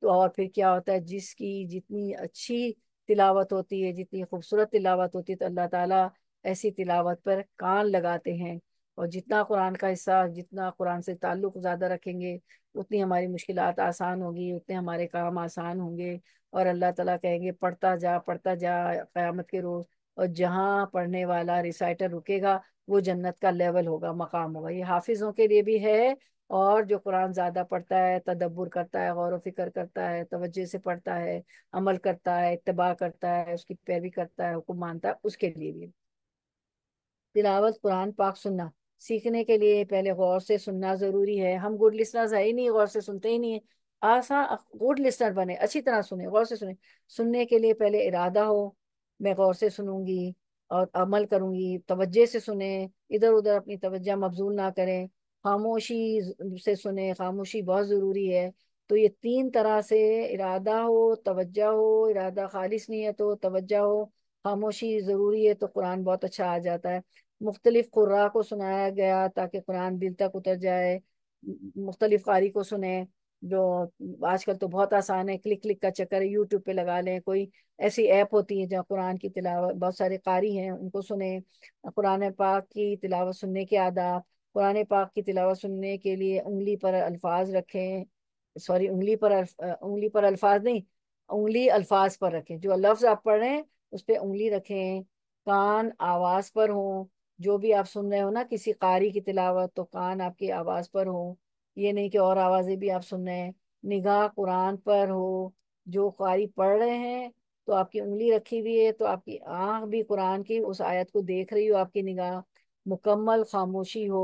तो और फिर क्या होता है जिसकी जितनी अच्छी तिलावत होती है जितनी खूबसूरत तिलावत होती है तो अल्लाह ताला ऐसी तिलावत पर कान लगाते हैं और जितना कुरान का हिस्सा जितना कुरान से ताल्लुक ज़्यादा रखेंगे उतनी हमारी मुश्किल आसान होगी उतने हमारे काम आसान होंगे और अल्लाह ताला कहेंगे पढ़ता जा पढ़ता जा क्यामत के रोज़ और जहाँ पढ़ने वाला रिसाइटर रुकेगा वो जन्नत का लेवल होगा मकाम होगा ये हाफिज़ों के लिए भी है और जो कुरान ज़्यादा पढ़ता है तदब्बर करता है गौर फिक्र करता है तवज्जो से पढ़ता है अमल करता है इतबा करता है उसकी पैरवी करता है हुक्म मानता है उसके लिए भी तिलावत कुरान पाक सुनना सीखने के लिए पहले गौर से सुनना ज़रूरी है हम गुड लिसनर्स है ही नहीं गौर से सुनते ही नहीं है आसा गुड लिसनर बने अच्छी तरह सुने गौर से सुने सुनने के लिए पहले इरादा हो मैं गौर से सुनूंगी और अमल करूंगी तोज्जे से सुने इधर उधर अपनी तोज्जा मबजूल ना करें खामोशी से सुने खामोशी बहुत ज़रूरी है तो ये तीन तरह से इरादा हो तवज्जा हो इरादा नहीं है हो तवज्जा हो खामोशी ज़रूरी है तो कुरान बहुत अच्छा आ जाता है मुख्तलिफ कुर्रा को सुनाया गया ताकि कुरान दिल तक उतर जाए मुख्तलिफ कारी को सुने जो आजकल तो बहुत आसान है क्लिक क्लिक का चक्कर यूट्यूब पे लगा लें कोई ऐसी ऐप होती है जहाँ कुरान की तिलावत बहुत सारे कारी हैं उनको सुने कुरान पाक की तिलावत सुनने के आदाब कुरान पाक की तिलावत सुनने के लिए उंगली पर अल्फाज रखें सॉरी उंगली पर उंगली पर अल्फाज नहीं उंगली अल्फाज पर रखें जो लफ्ज़ आप पढ़ रहे हैं उस पर उंगली रखें कान आवाज़ पर हो जो भी आप सुन रहे हो ना किसी कारी की तिलावत तो कान आपकी आवाज़ पर हो ये नहीं कि और आवाज़ें भी आप सुन रहे हैं निगाह कुरान पर हो जो कारी पढ़ रहे हैं तो आपकी उंगली रखी हुई है तो आपकी आंख भी कुरान की उस आयत को देख रही हो आपकी निगाह मुकम्मल खामोशी हो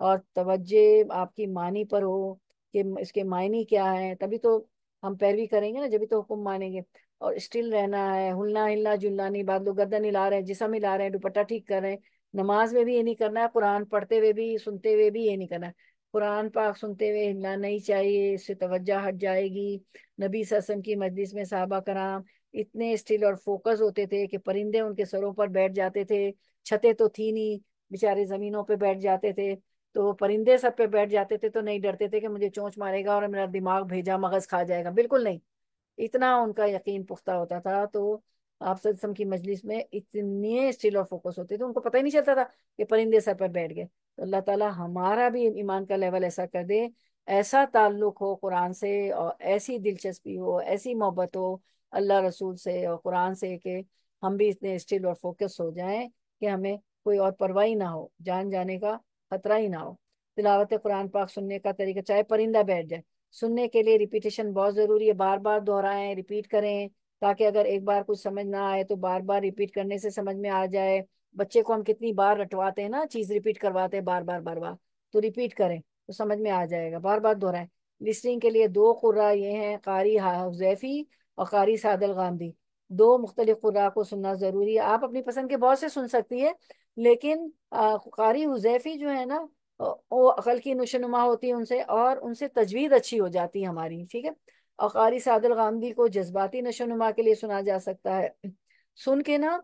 और तवज्जे आपकी मानी पर हो कि इसके मायने क्या है तभी तो हम पैरवी करेंगे ना जब तो हुक्म मानेंगे और स्टिल रहना है हुलना हिलना जुलना नहीं बाद लोग गर्दन हिला रहे हैं जिसम हिला रहे हैं दुपट्टा ठीक कर रहे हैं नमाज में भी ये नहीं करना है कुरान पढ़ते हुए भी सुनते हुए भी ये नहीं करना है कुरान पाक सुनते हुए हिलना नहीं चाहिए इससे तवज्जा हट जाएगी नबी ससम की मजलिस में साहबा कराम इतने स्टिल और फोकस होते थे कि परिंदे उनके सरों पर बैठ जाते थे छतें तो थी नहीं बेचारे जमीनों पे बैठ जाते थे तो परिंदे सब पे बैठ जाते थे तो नहीं डरते थे कि मुझे चोंच मारेगा और मेरा दिमाग भेजा मगज खा जाएगा बिल्कुल नहीं इतना उनका यकीन पुख्ता होता था तो आप सदसम की मजलिस में इतने स्टिल और फोकस होते थे तो उनको पता ही नहीं चलता था कि परिंदे सर पर बैठ गए तो अल्लाह ताला हमारा भी ईमान का लेवल ऐसा कर दे ऐसा ताल्लुक हो कुरान से और ऐसी दिलचस्पी हो ऐसी मोहब्बत हो अल्लाह रसूल से और कुरान से कि हम भी इतने स्टिल और फोकस हो जाएं कि हमें कोई और परवाह ही ना हो जान जाने का खतरा ही ना हो तिलावत कुरान पाक सुनने का तरीका चाहे परिंदा बैठ जाए सुनने के लिए रिपीटेशन बहुत ज़रूरी है बार बार दोहराएं रिपीट करें ताकि अगर एक बार कुछ समझ ना आए तो बार बार रिपीट करने से समझ में आ जाए बच्चे को हम कितनी बार रटवाते हैं ना चीज़ रिपीट करवाते हैं बार बार बार बार तो रिपीट करें तो समझ में आ जाएगा बार बार दोहराए लिस्टिंग के लिए दो कुर्रा ये हैं कारी हाजैफी और कारी सादल गांधी दो मुख्तलिफ कुर्रा को सुनना ज़रूरी है आप अपनी पसंद के बहुत से सुन सकती है लेकिन कारी हुजैफी जो है ना वो अकल की नुशनुमा होती है उनसे और उनसे तजवीज़ अच्छी हो जाती है हमारी ठीक है और कारी सादल गांधी को जज्बाती नशोनुमा के लिए सुना जा सकता है सुन के ना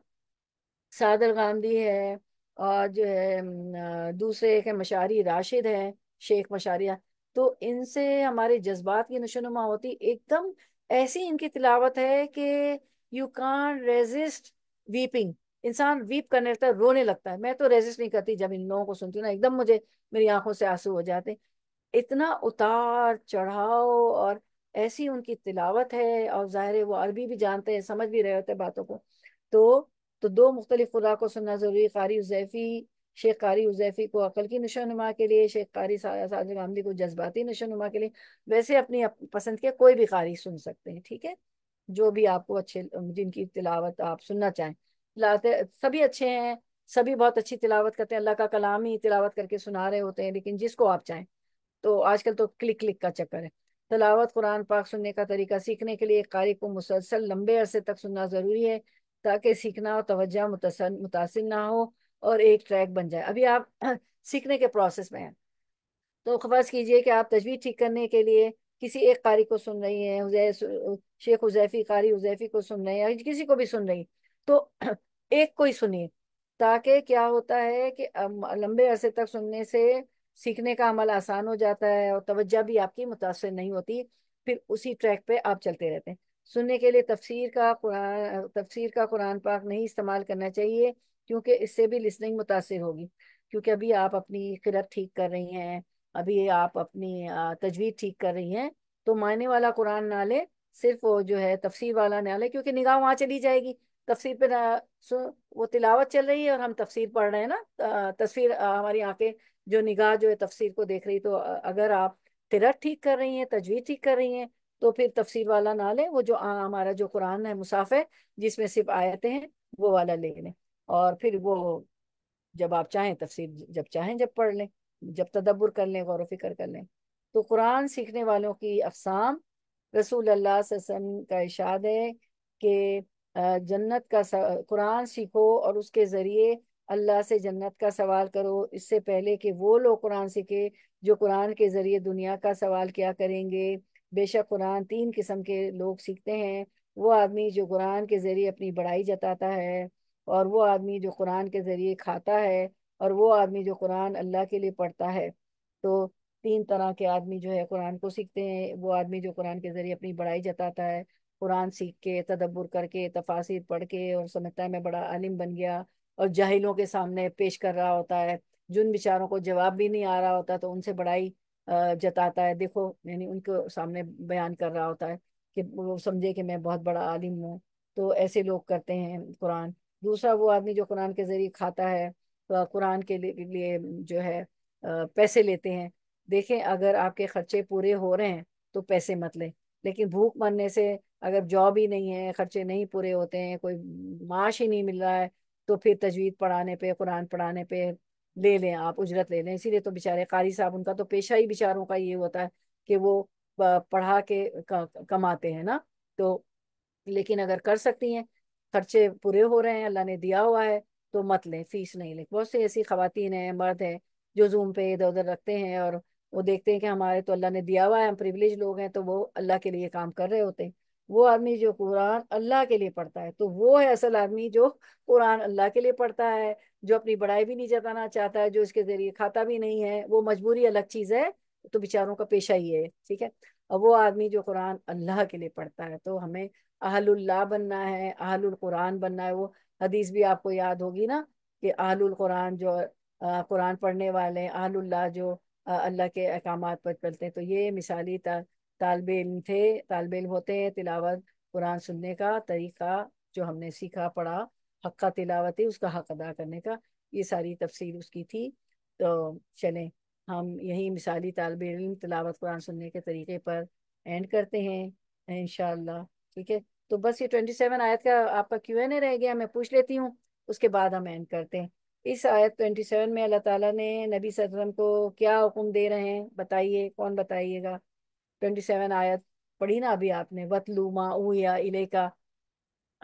सादल गांधी है और जो है दूसरे के मशारी राशिद है शेख मशारिया तो इनसे हमारे जज्बात की नशोनुमा होती एकदम ऐसी इनकी तिलावत है कि यू कान रेजिस्ट वीपिंग इंसान वीप करने लगता है रोने लगता है मैं तो रेजिस्ट नहीं करती जब इन लोगों को सुनती हूँ ना एकदम मुझे मेरी आंखों से आंसू हो जाते इतना उतार चढ़ाव और ऐसी उनकी तिलावत है और ज़ाहिर है वो अरबी भी जानते हैं समझ भी रहे होते हैं बातों को तो तो दो मुख्तलिफ खुदा को सुनना ज़रूरी कारी उजैफ़ी शेख कारी उजैफ़ी को अकल की नशोनुमा के लिए शेख कारी साजिब को जज्बाती नशोनुमा के लिए वैसे अपनी पसंद के कोई भी कारी सुन सकते हैं ठीक है जो भी आपको अच्छे जिनकी तिलावत आप सुनना चाहें लाते सभी अच्छे हैं सभी बहुत अच्छी तिलावत करते हैं अल्लाह का कलाम ही तिलावत करके सुना रहे होते हैं लेकिन जिसको आप चाहें तो आजकल तो क्लिक क्लिक का चक्कर है तलावत कुरान पाक सुनने का तरीका सीखने के लिए कारी को मुसलसल लंबे अरसे तक सुनना ज़रूरी है ताकि सीखना और तोज्जा मुतासर ना हो और एक ट्रैक बन जाए अभी आप [CLEARS THROAT] सीखने के प्रोसेस में हैं तो खबर कीजिए कि आप तजवीज़ ठीक करने के लिए किसी एक कारी को सुन रही हैं शेख हुजैफी कारी हुजैफी को सुन रहे हैं किसी को भी सुन रही तो [CLEARS THROAT] एक को ही सुनिए ताकि क्या होता है कि लंबे अरसे तक सुनने से सीखने का अमल आसान हो जाता है और तवज्जा भी आपकी मुतासर नहीं होती फिर उसी ट्रैक पे आप चलते रहते हैं सुनने के लिए तफसीर का कुरान तफसीर का कुरान पाक नहीं इस्तेमाल करना चाहिए क्योंकि इससे भी लिसनिंग मुतासर होगी क्योंकि अभी आप अपनी किरत ठीक कर रही हैं अभी आप अपनी तजवीज़ ठीक कर रही हैं तो मायने वाला कुरान ना ले सिर्फ वो जो है तफसीर वाला ना ले क्योंकि निगाह वहाँ चली जाएगी तफसीर पे ना वो तिलावत चल रही है और हम तफसीर पढ़ रहे हैं ना तस्वीर हमारी आंखें जो निगाह जो है तफसीर को देख रही तो अगर आप तिरत ठीक कर रही हैं तजवीज ठीक कर रही हैं तो फिर तफसीर वाला ना लें वो जो हमारा जो कुरान है मुसाफे जिसमें सिर्फ आयतें हैं वो वाला ले लें और फिर वो जब आप चाहें तफसीर जब चाहें जब पढ़ लें जब तदब्बर कर लें गौर फिक्र कर लें तो कुरान सीखने वालों की अकसाम रसूल अल्लाह का इशाद है कि जन्नत का कुरान सीखो और उसके ज़रिए अल्लाह से जन्नत का सवाल करो इससे पहले कि वो लोग कुरान सीखे जो कुरान के ज़रिए दुनिया का सवाल क्या करेंगे बेशक कुरान तीन किस्म के लोग सीखते हैं वो आदमी जो कुरान के ज़रिए अपनी बड़ाई जताता है और वो आदमी जो कुरान के ज़रिए खाता है और वो आदमी जो कुरान अल्लाह के लिए पढ़ता है तो तीन तरह के आदमी जो है कुरान को सीखते हैं वो आदमी जो कुरान के ज़रिए अपनी बड़ाई जताता है कुरान सीख के तदब्बर करके तफासिर पढ़ के और समझता है मैं बड़ा आलिम बन गया और जाहिलों के सामने पेश कर रहा होता है जिन बेचारों को जवाब भी नहीं आ रहा होता तो उनसे बड़ाई जताता है देखो यानी उनके सामने बयान कर रहा होता है कि वो समझे कि मैं बहुत बड़ा आलिम हूँ तो ऐसे लोग करते हैं कुरान दूसरा वो आदमी जो कुरान के ज़रिए खाता है तो कुरान के लिए जो है पैसे लेते हैं देखें अगर आपके खर्चे पूरे हो रहे हैं तो पैसे मत लें लेकिन भूख मरने से अगर जॉब ही नहीं है खर्चे नहीं पूरे होते हैं कोई माश ही नहीं मिल रहा है तो फिर तजवीद पढ़ाने पे कुरान पढ़ाने पे ले लें आप उजरत ले लें इसीलिए तो बेचारे कारी साहब उनका तो पेशा ही बेचारों का ये होता है कि वो पढ़ा के कमाते हैं ना तो लेकिन अगर कर सकती हैं खर्चे पूरे हो रहे हैं अल्लाह ने दिया हुआ है तो मत लें फीस नहीं लें बहुत सी ऐसी खातन हैं मर्द हैं जो जूम पे इधर उधर रखते हैं और वो देखते हैं कि हमारे तो अल्लाह ने दिया हुआ है हम प्रिविलेज लोग हैं तो वो अल्लाह के लिए काम कर रहे होते हैं वो आदमी जो कुरान अल्लाह के लिए पढ़ता है तो वो है असल आदमी जो कुरान अल्लाह के लिए पढ़ता है जो अपनी बड़ाई भी नहीं जताना चाहता है जो इसके जरिए खाता भी नहीं है वो मजबूरी अलग चीज़ है तो बेचारों का पेशा ही है ठीक है अब वो आदमी जो कुरान अल्लाह के लिए पढ़ता है तो हमें अहलुल्ला बनना है अहलुल कुरान बनना है वो हदीस भी आपको याद होगी ना कि अहलुल कुरान जो कुरान पढ़ने वाले हैं अहलुल्ला जो अल्लाह के अहकाम पर चलते हैं तो ये मिसाली तालब इम थे तालब इम होते हैं तिलावत कुरान सुनने का तरीका जो हमने सीखा पढ़ा हक्का तिलावत है उसका हक अदा करने का ये सारी तफसील उसकी थी तो चलें हम यही मिसाली तालब इम तिलावत कुरान सुनने के तरीके पर एंड करते हैं इन ठीक है तो बस ये ट्वेंटी सेवन आयत का आपका क्यू एन ए रह गया मैं पूछ लेती हूँ उसके बाद हम एंड करते हैं इस आयत ट्वेंटी सेवन में अल्लाह ताला ने नबी सल्लल्लाहु अलैहि वसल्लम को क्या हुक्म दे रहे हैं बताइए कौन बताइएगा ट्वेंटी सेवन आयत पढ़ी ना अभी आपने वतलू माऊ या का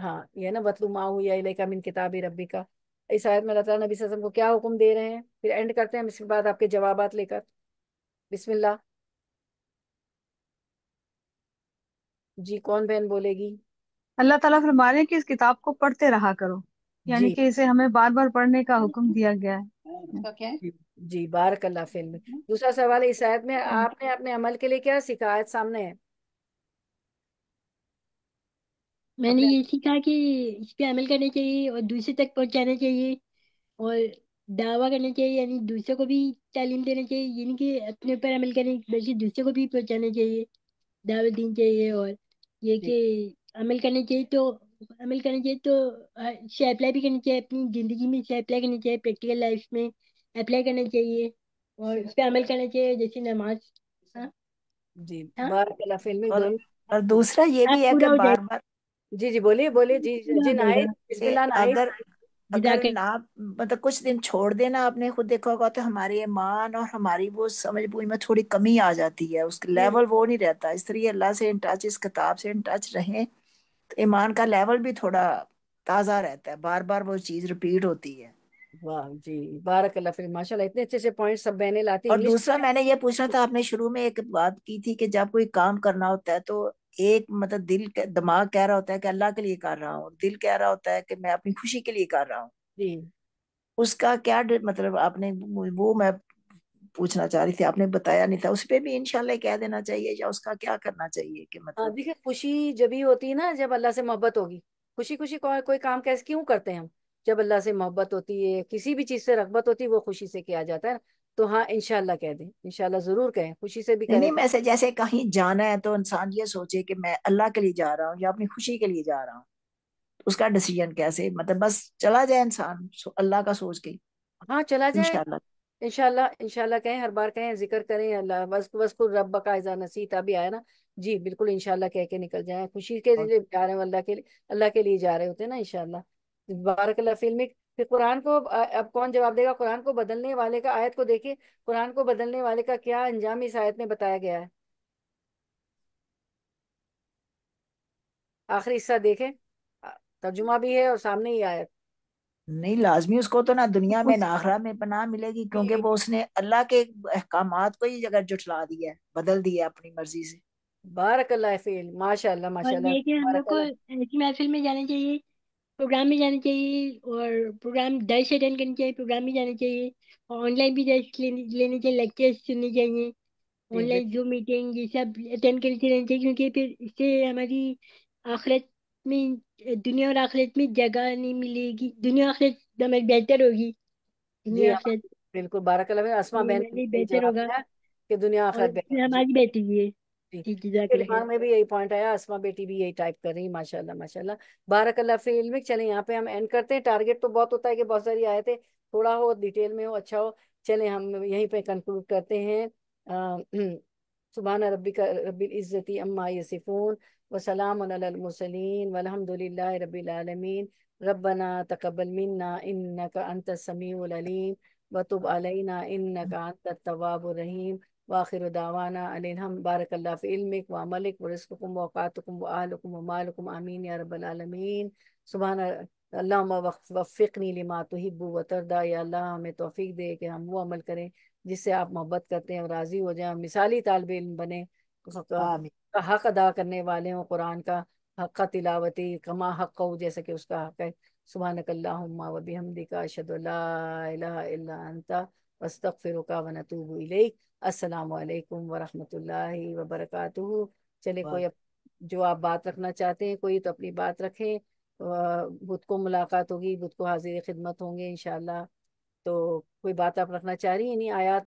हाँ ये ना वतलू माऊ या का मिन किताबी रबी का इस आयत में अल्लाह नबी सजम को क्या हुक्म दे रहे हैं फिर एंड करते हैं इसके बाद आपके जवाब लेकर बिस्मिल्ला जी कौन बहन बोलेगी अल्लाह ताला फरमा रहे हैं कि इस किताब को पढ़ते रहा करो यानी कि इसे हमें बार बार पढ़ने का हुक्म दिया गया है ओके okay. जी बारकल्ला फिल्म दूसरा सवाल इस आयत में हाँ। आपने अपने अमल के लिए क्या सीखा आयत सामने है मैंने ये सीखा कि इस पे अमल करने चाहिए और दूसरे तक पहुंचाना चाहिए और दावा करना चाहिए यानी दूसरे को भी तालीम देना चाहिए यानी कि अपने ऊपर अमल करने बल्कि दूसरे को भी पहुंचाना चाहिए दावा देनी चाहिए और ये कि अमल करने चाहिए तो अमल करना चाहिए तो इसे अप्लाई भी करना चाहिए अपनी ज़िंदगी में इसे अप्लाई करना चाहिए प्रैक्टिकल लाइफ में अप्लाई करना चाहिए और इस पर अमल करना चाहिए जैसे नमाज हाँ। जी हाँ। और, दूसरा ये हाँ, भी है कि बार बार जी जी बोलिए बोलिए जी जी अगर अगर ना मतलब कुछ दिन छोड़ देना आपने खुद देखा होगा तो हमारे ईमान और हमारी वो समझ बूझ में थोड़ी कमी आ जाती है उसका लेवल वो नहीं रहता इस तरह अल्लाह से इन टच इस किताब से इन टच रहें ईमान का लेवल भी थोड़ा ताज़ा रहता है बार बार वो चीज़ रिपीट होती है वाह जी बारक अल्लाह फिर माशाल्लाह इतने अच्छे अच्छे पॉइंट्स सब बहने लाती और दूसरा मैंने ये पूछना था आपने शुरू में एक बात की थी कि जब कोई काम करना होता है तो एक मतलब दिल दिमाग कह रहा होता है कि अल्लाह के लिए कर रहा हूँ दिल कह रहा होता है कि मैं अपनी खुशी के लिए कर रहा हूँ उसका क्या मतलब आपने वो मैं पूछना चाह रही थी आपने बताया नहीं था उस पर भी इनशाला कह देना चाहिए या उसका क्या करना चाहिए कि हाँ, मतलब देखिए खुशी जब ही होती है ना जब अल्लाह से मोहब्बत होगी खुशी खुशी को, कोई काम कैसे क्यों करते हैं हम जब अल्लाह से मोहब्बत होती है किसी भी चीज से रगबत होती है वो खुशी से किया जाता है तो हाँ इनशाला कह दें इनशाला जरूर कहें खुशी से भी कहें नहीं मैसे जैसे कहीं जाना है तो इंसान ये सोचे कि मैं अल्लाह के लिए जा रहा हूँ या अपनी खुशी के लिए जा रहा हूँ तो उसका डिसीजन कैसे मतलब बस चला जाए इंसान अल्लाह का सोच के हाँ चला जाए इनशाला इनशाला कहें हर बार कहें जिक्र करें अल्लाह वस्क वस्क रब बकायजा नसीता भी आया ना जी बिल्कुल इनशाला कह के निकल जाए खुशी के लिए जा रहे हो अल्लाह के लिए अल्लाह के लिए जा रहे होते हैं ना इनशाला बारक फिल्मिक फिर कुरान को अब कौन जवाब देगा कुरान को बदलने वाले का आयत को देखिए कुरान को बदलने वाले का क्या अंजाम इस आयत में बताया गया है आखिरी हिस्सा देखें तर्जुमा भी है और सामने ही आयत नहीं लाजमी उसको तो ना दुनिया में ना आखरा में पनाह मिलेगी क्योंकि वो उसने अल्लाह के अहकाम को ही अगर जुटला दिया है बदल दिया अपनी मर्जी से बारकल्ला फील माशाल्लाह माशाल्लाह और ये हम लोग को ऐसी महफिल में जाना चाहिए प्रोग्राम में जाना चाहिए और प्रोग्राम दर्श अटेंड करनी चाहिए प्रोग्राम में जाना चाहिए और ऑनलाइन भी दर्श लेने चाहिए लेक्चर्स सुनने चाहिए ऑनलाइन जो मीटिंग ये सब अटेंड करनी चाहिए क्योंकि फिर इससे हमारी आखिरत में दुनिया और आखिरत में जगह नहीं मिलेगी दुनिया आखिरत हमें बेहतर होगी दुनिया आखिरत बिल्कुल बारह बहन बेहतर होगा कि दुनिया आखिरत हमारी है दिमाग में भी यही पॉइंट आया आसमा बेटी भी यही टाइप कर रही माशाल्लाह माशाल्लाह बारकल्ला फी इल्म यहाँ पे हम एंड करते हैं टारगेट तो बहुत होता है कि बहुत सारी आए थे थोड़ा हो डिटेल में हो अच्छा हो चले हम यहीं पे कंक्लूड करते हैं सुबह रबी का रबी इज़्ज़ती अम्मा यसिफून وسلام على المرسلين والحمد لله رب العالمين ربنا تقبل منا إنك أنت السميع العليم وتب علينا إنك أنت التواب الرحيم وآخر دعوانا أن الحمد بارك الله في علمك وعملك ورزقكم وأوقاتكم وأهلكم ومالكم آمين يا رب العالمين سبحان اللهم وفقني لما تحب وتردا या अल्लाह हमें तोफीक दे कि हम वो अमल करें जिससे आप मोहब्बत करते हैं और राज़ी हो जाएं मिसाली तालब इल्म बने आमीन का हक अदा करने वाले हों कुरान का हक तिलावती कमा हक हो जैसे कि उसका हक है सुबह नकल्ला वबी का शदल्ला वस्तफ़िर का वनतूब असलकम वरम वबरक चले कोई जो आप बात रखना चाहते हैं कोई तो अपनी बात रखें बुध को मुलाकात होगी बुध को हाजिर खिदमत होंगे इनशाला तो कोई बात आप रखना चाह रही है नहीं आयात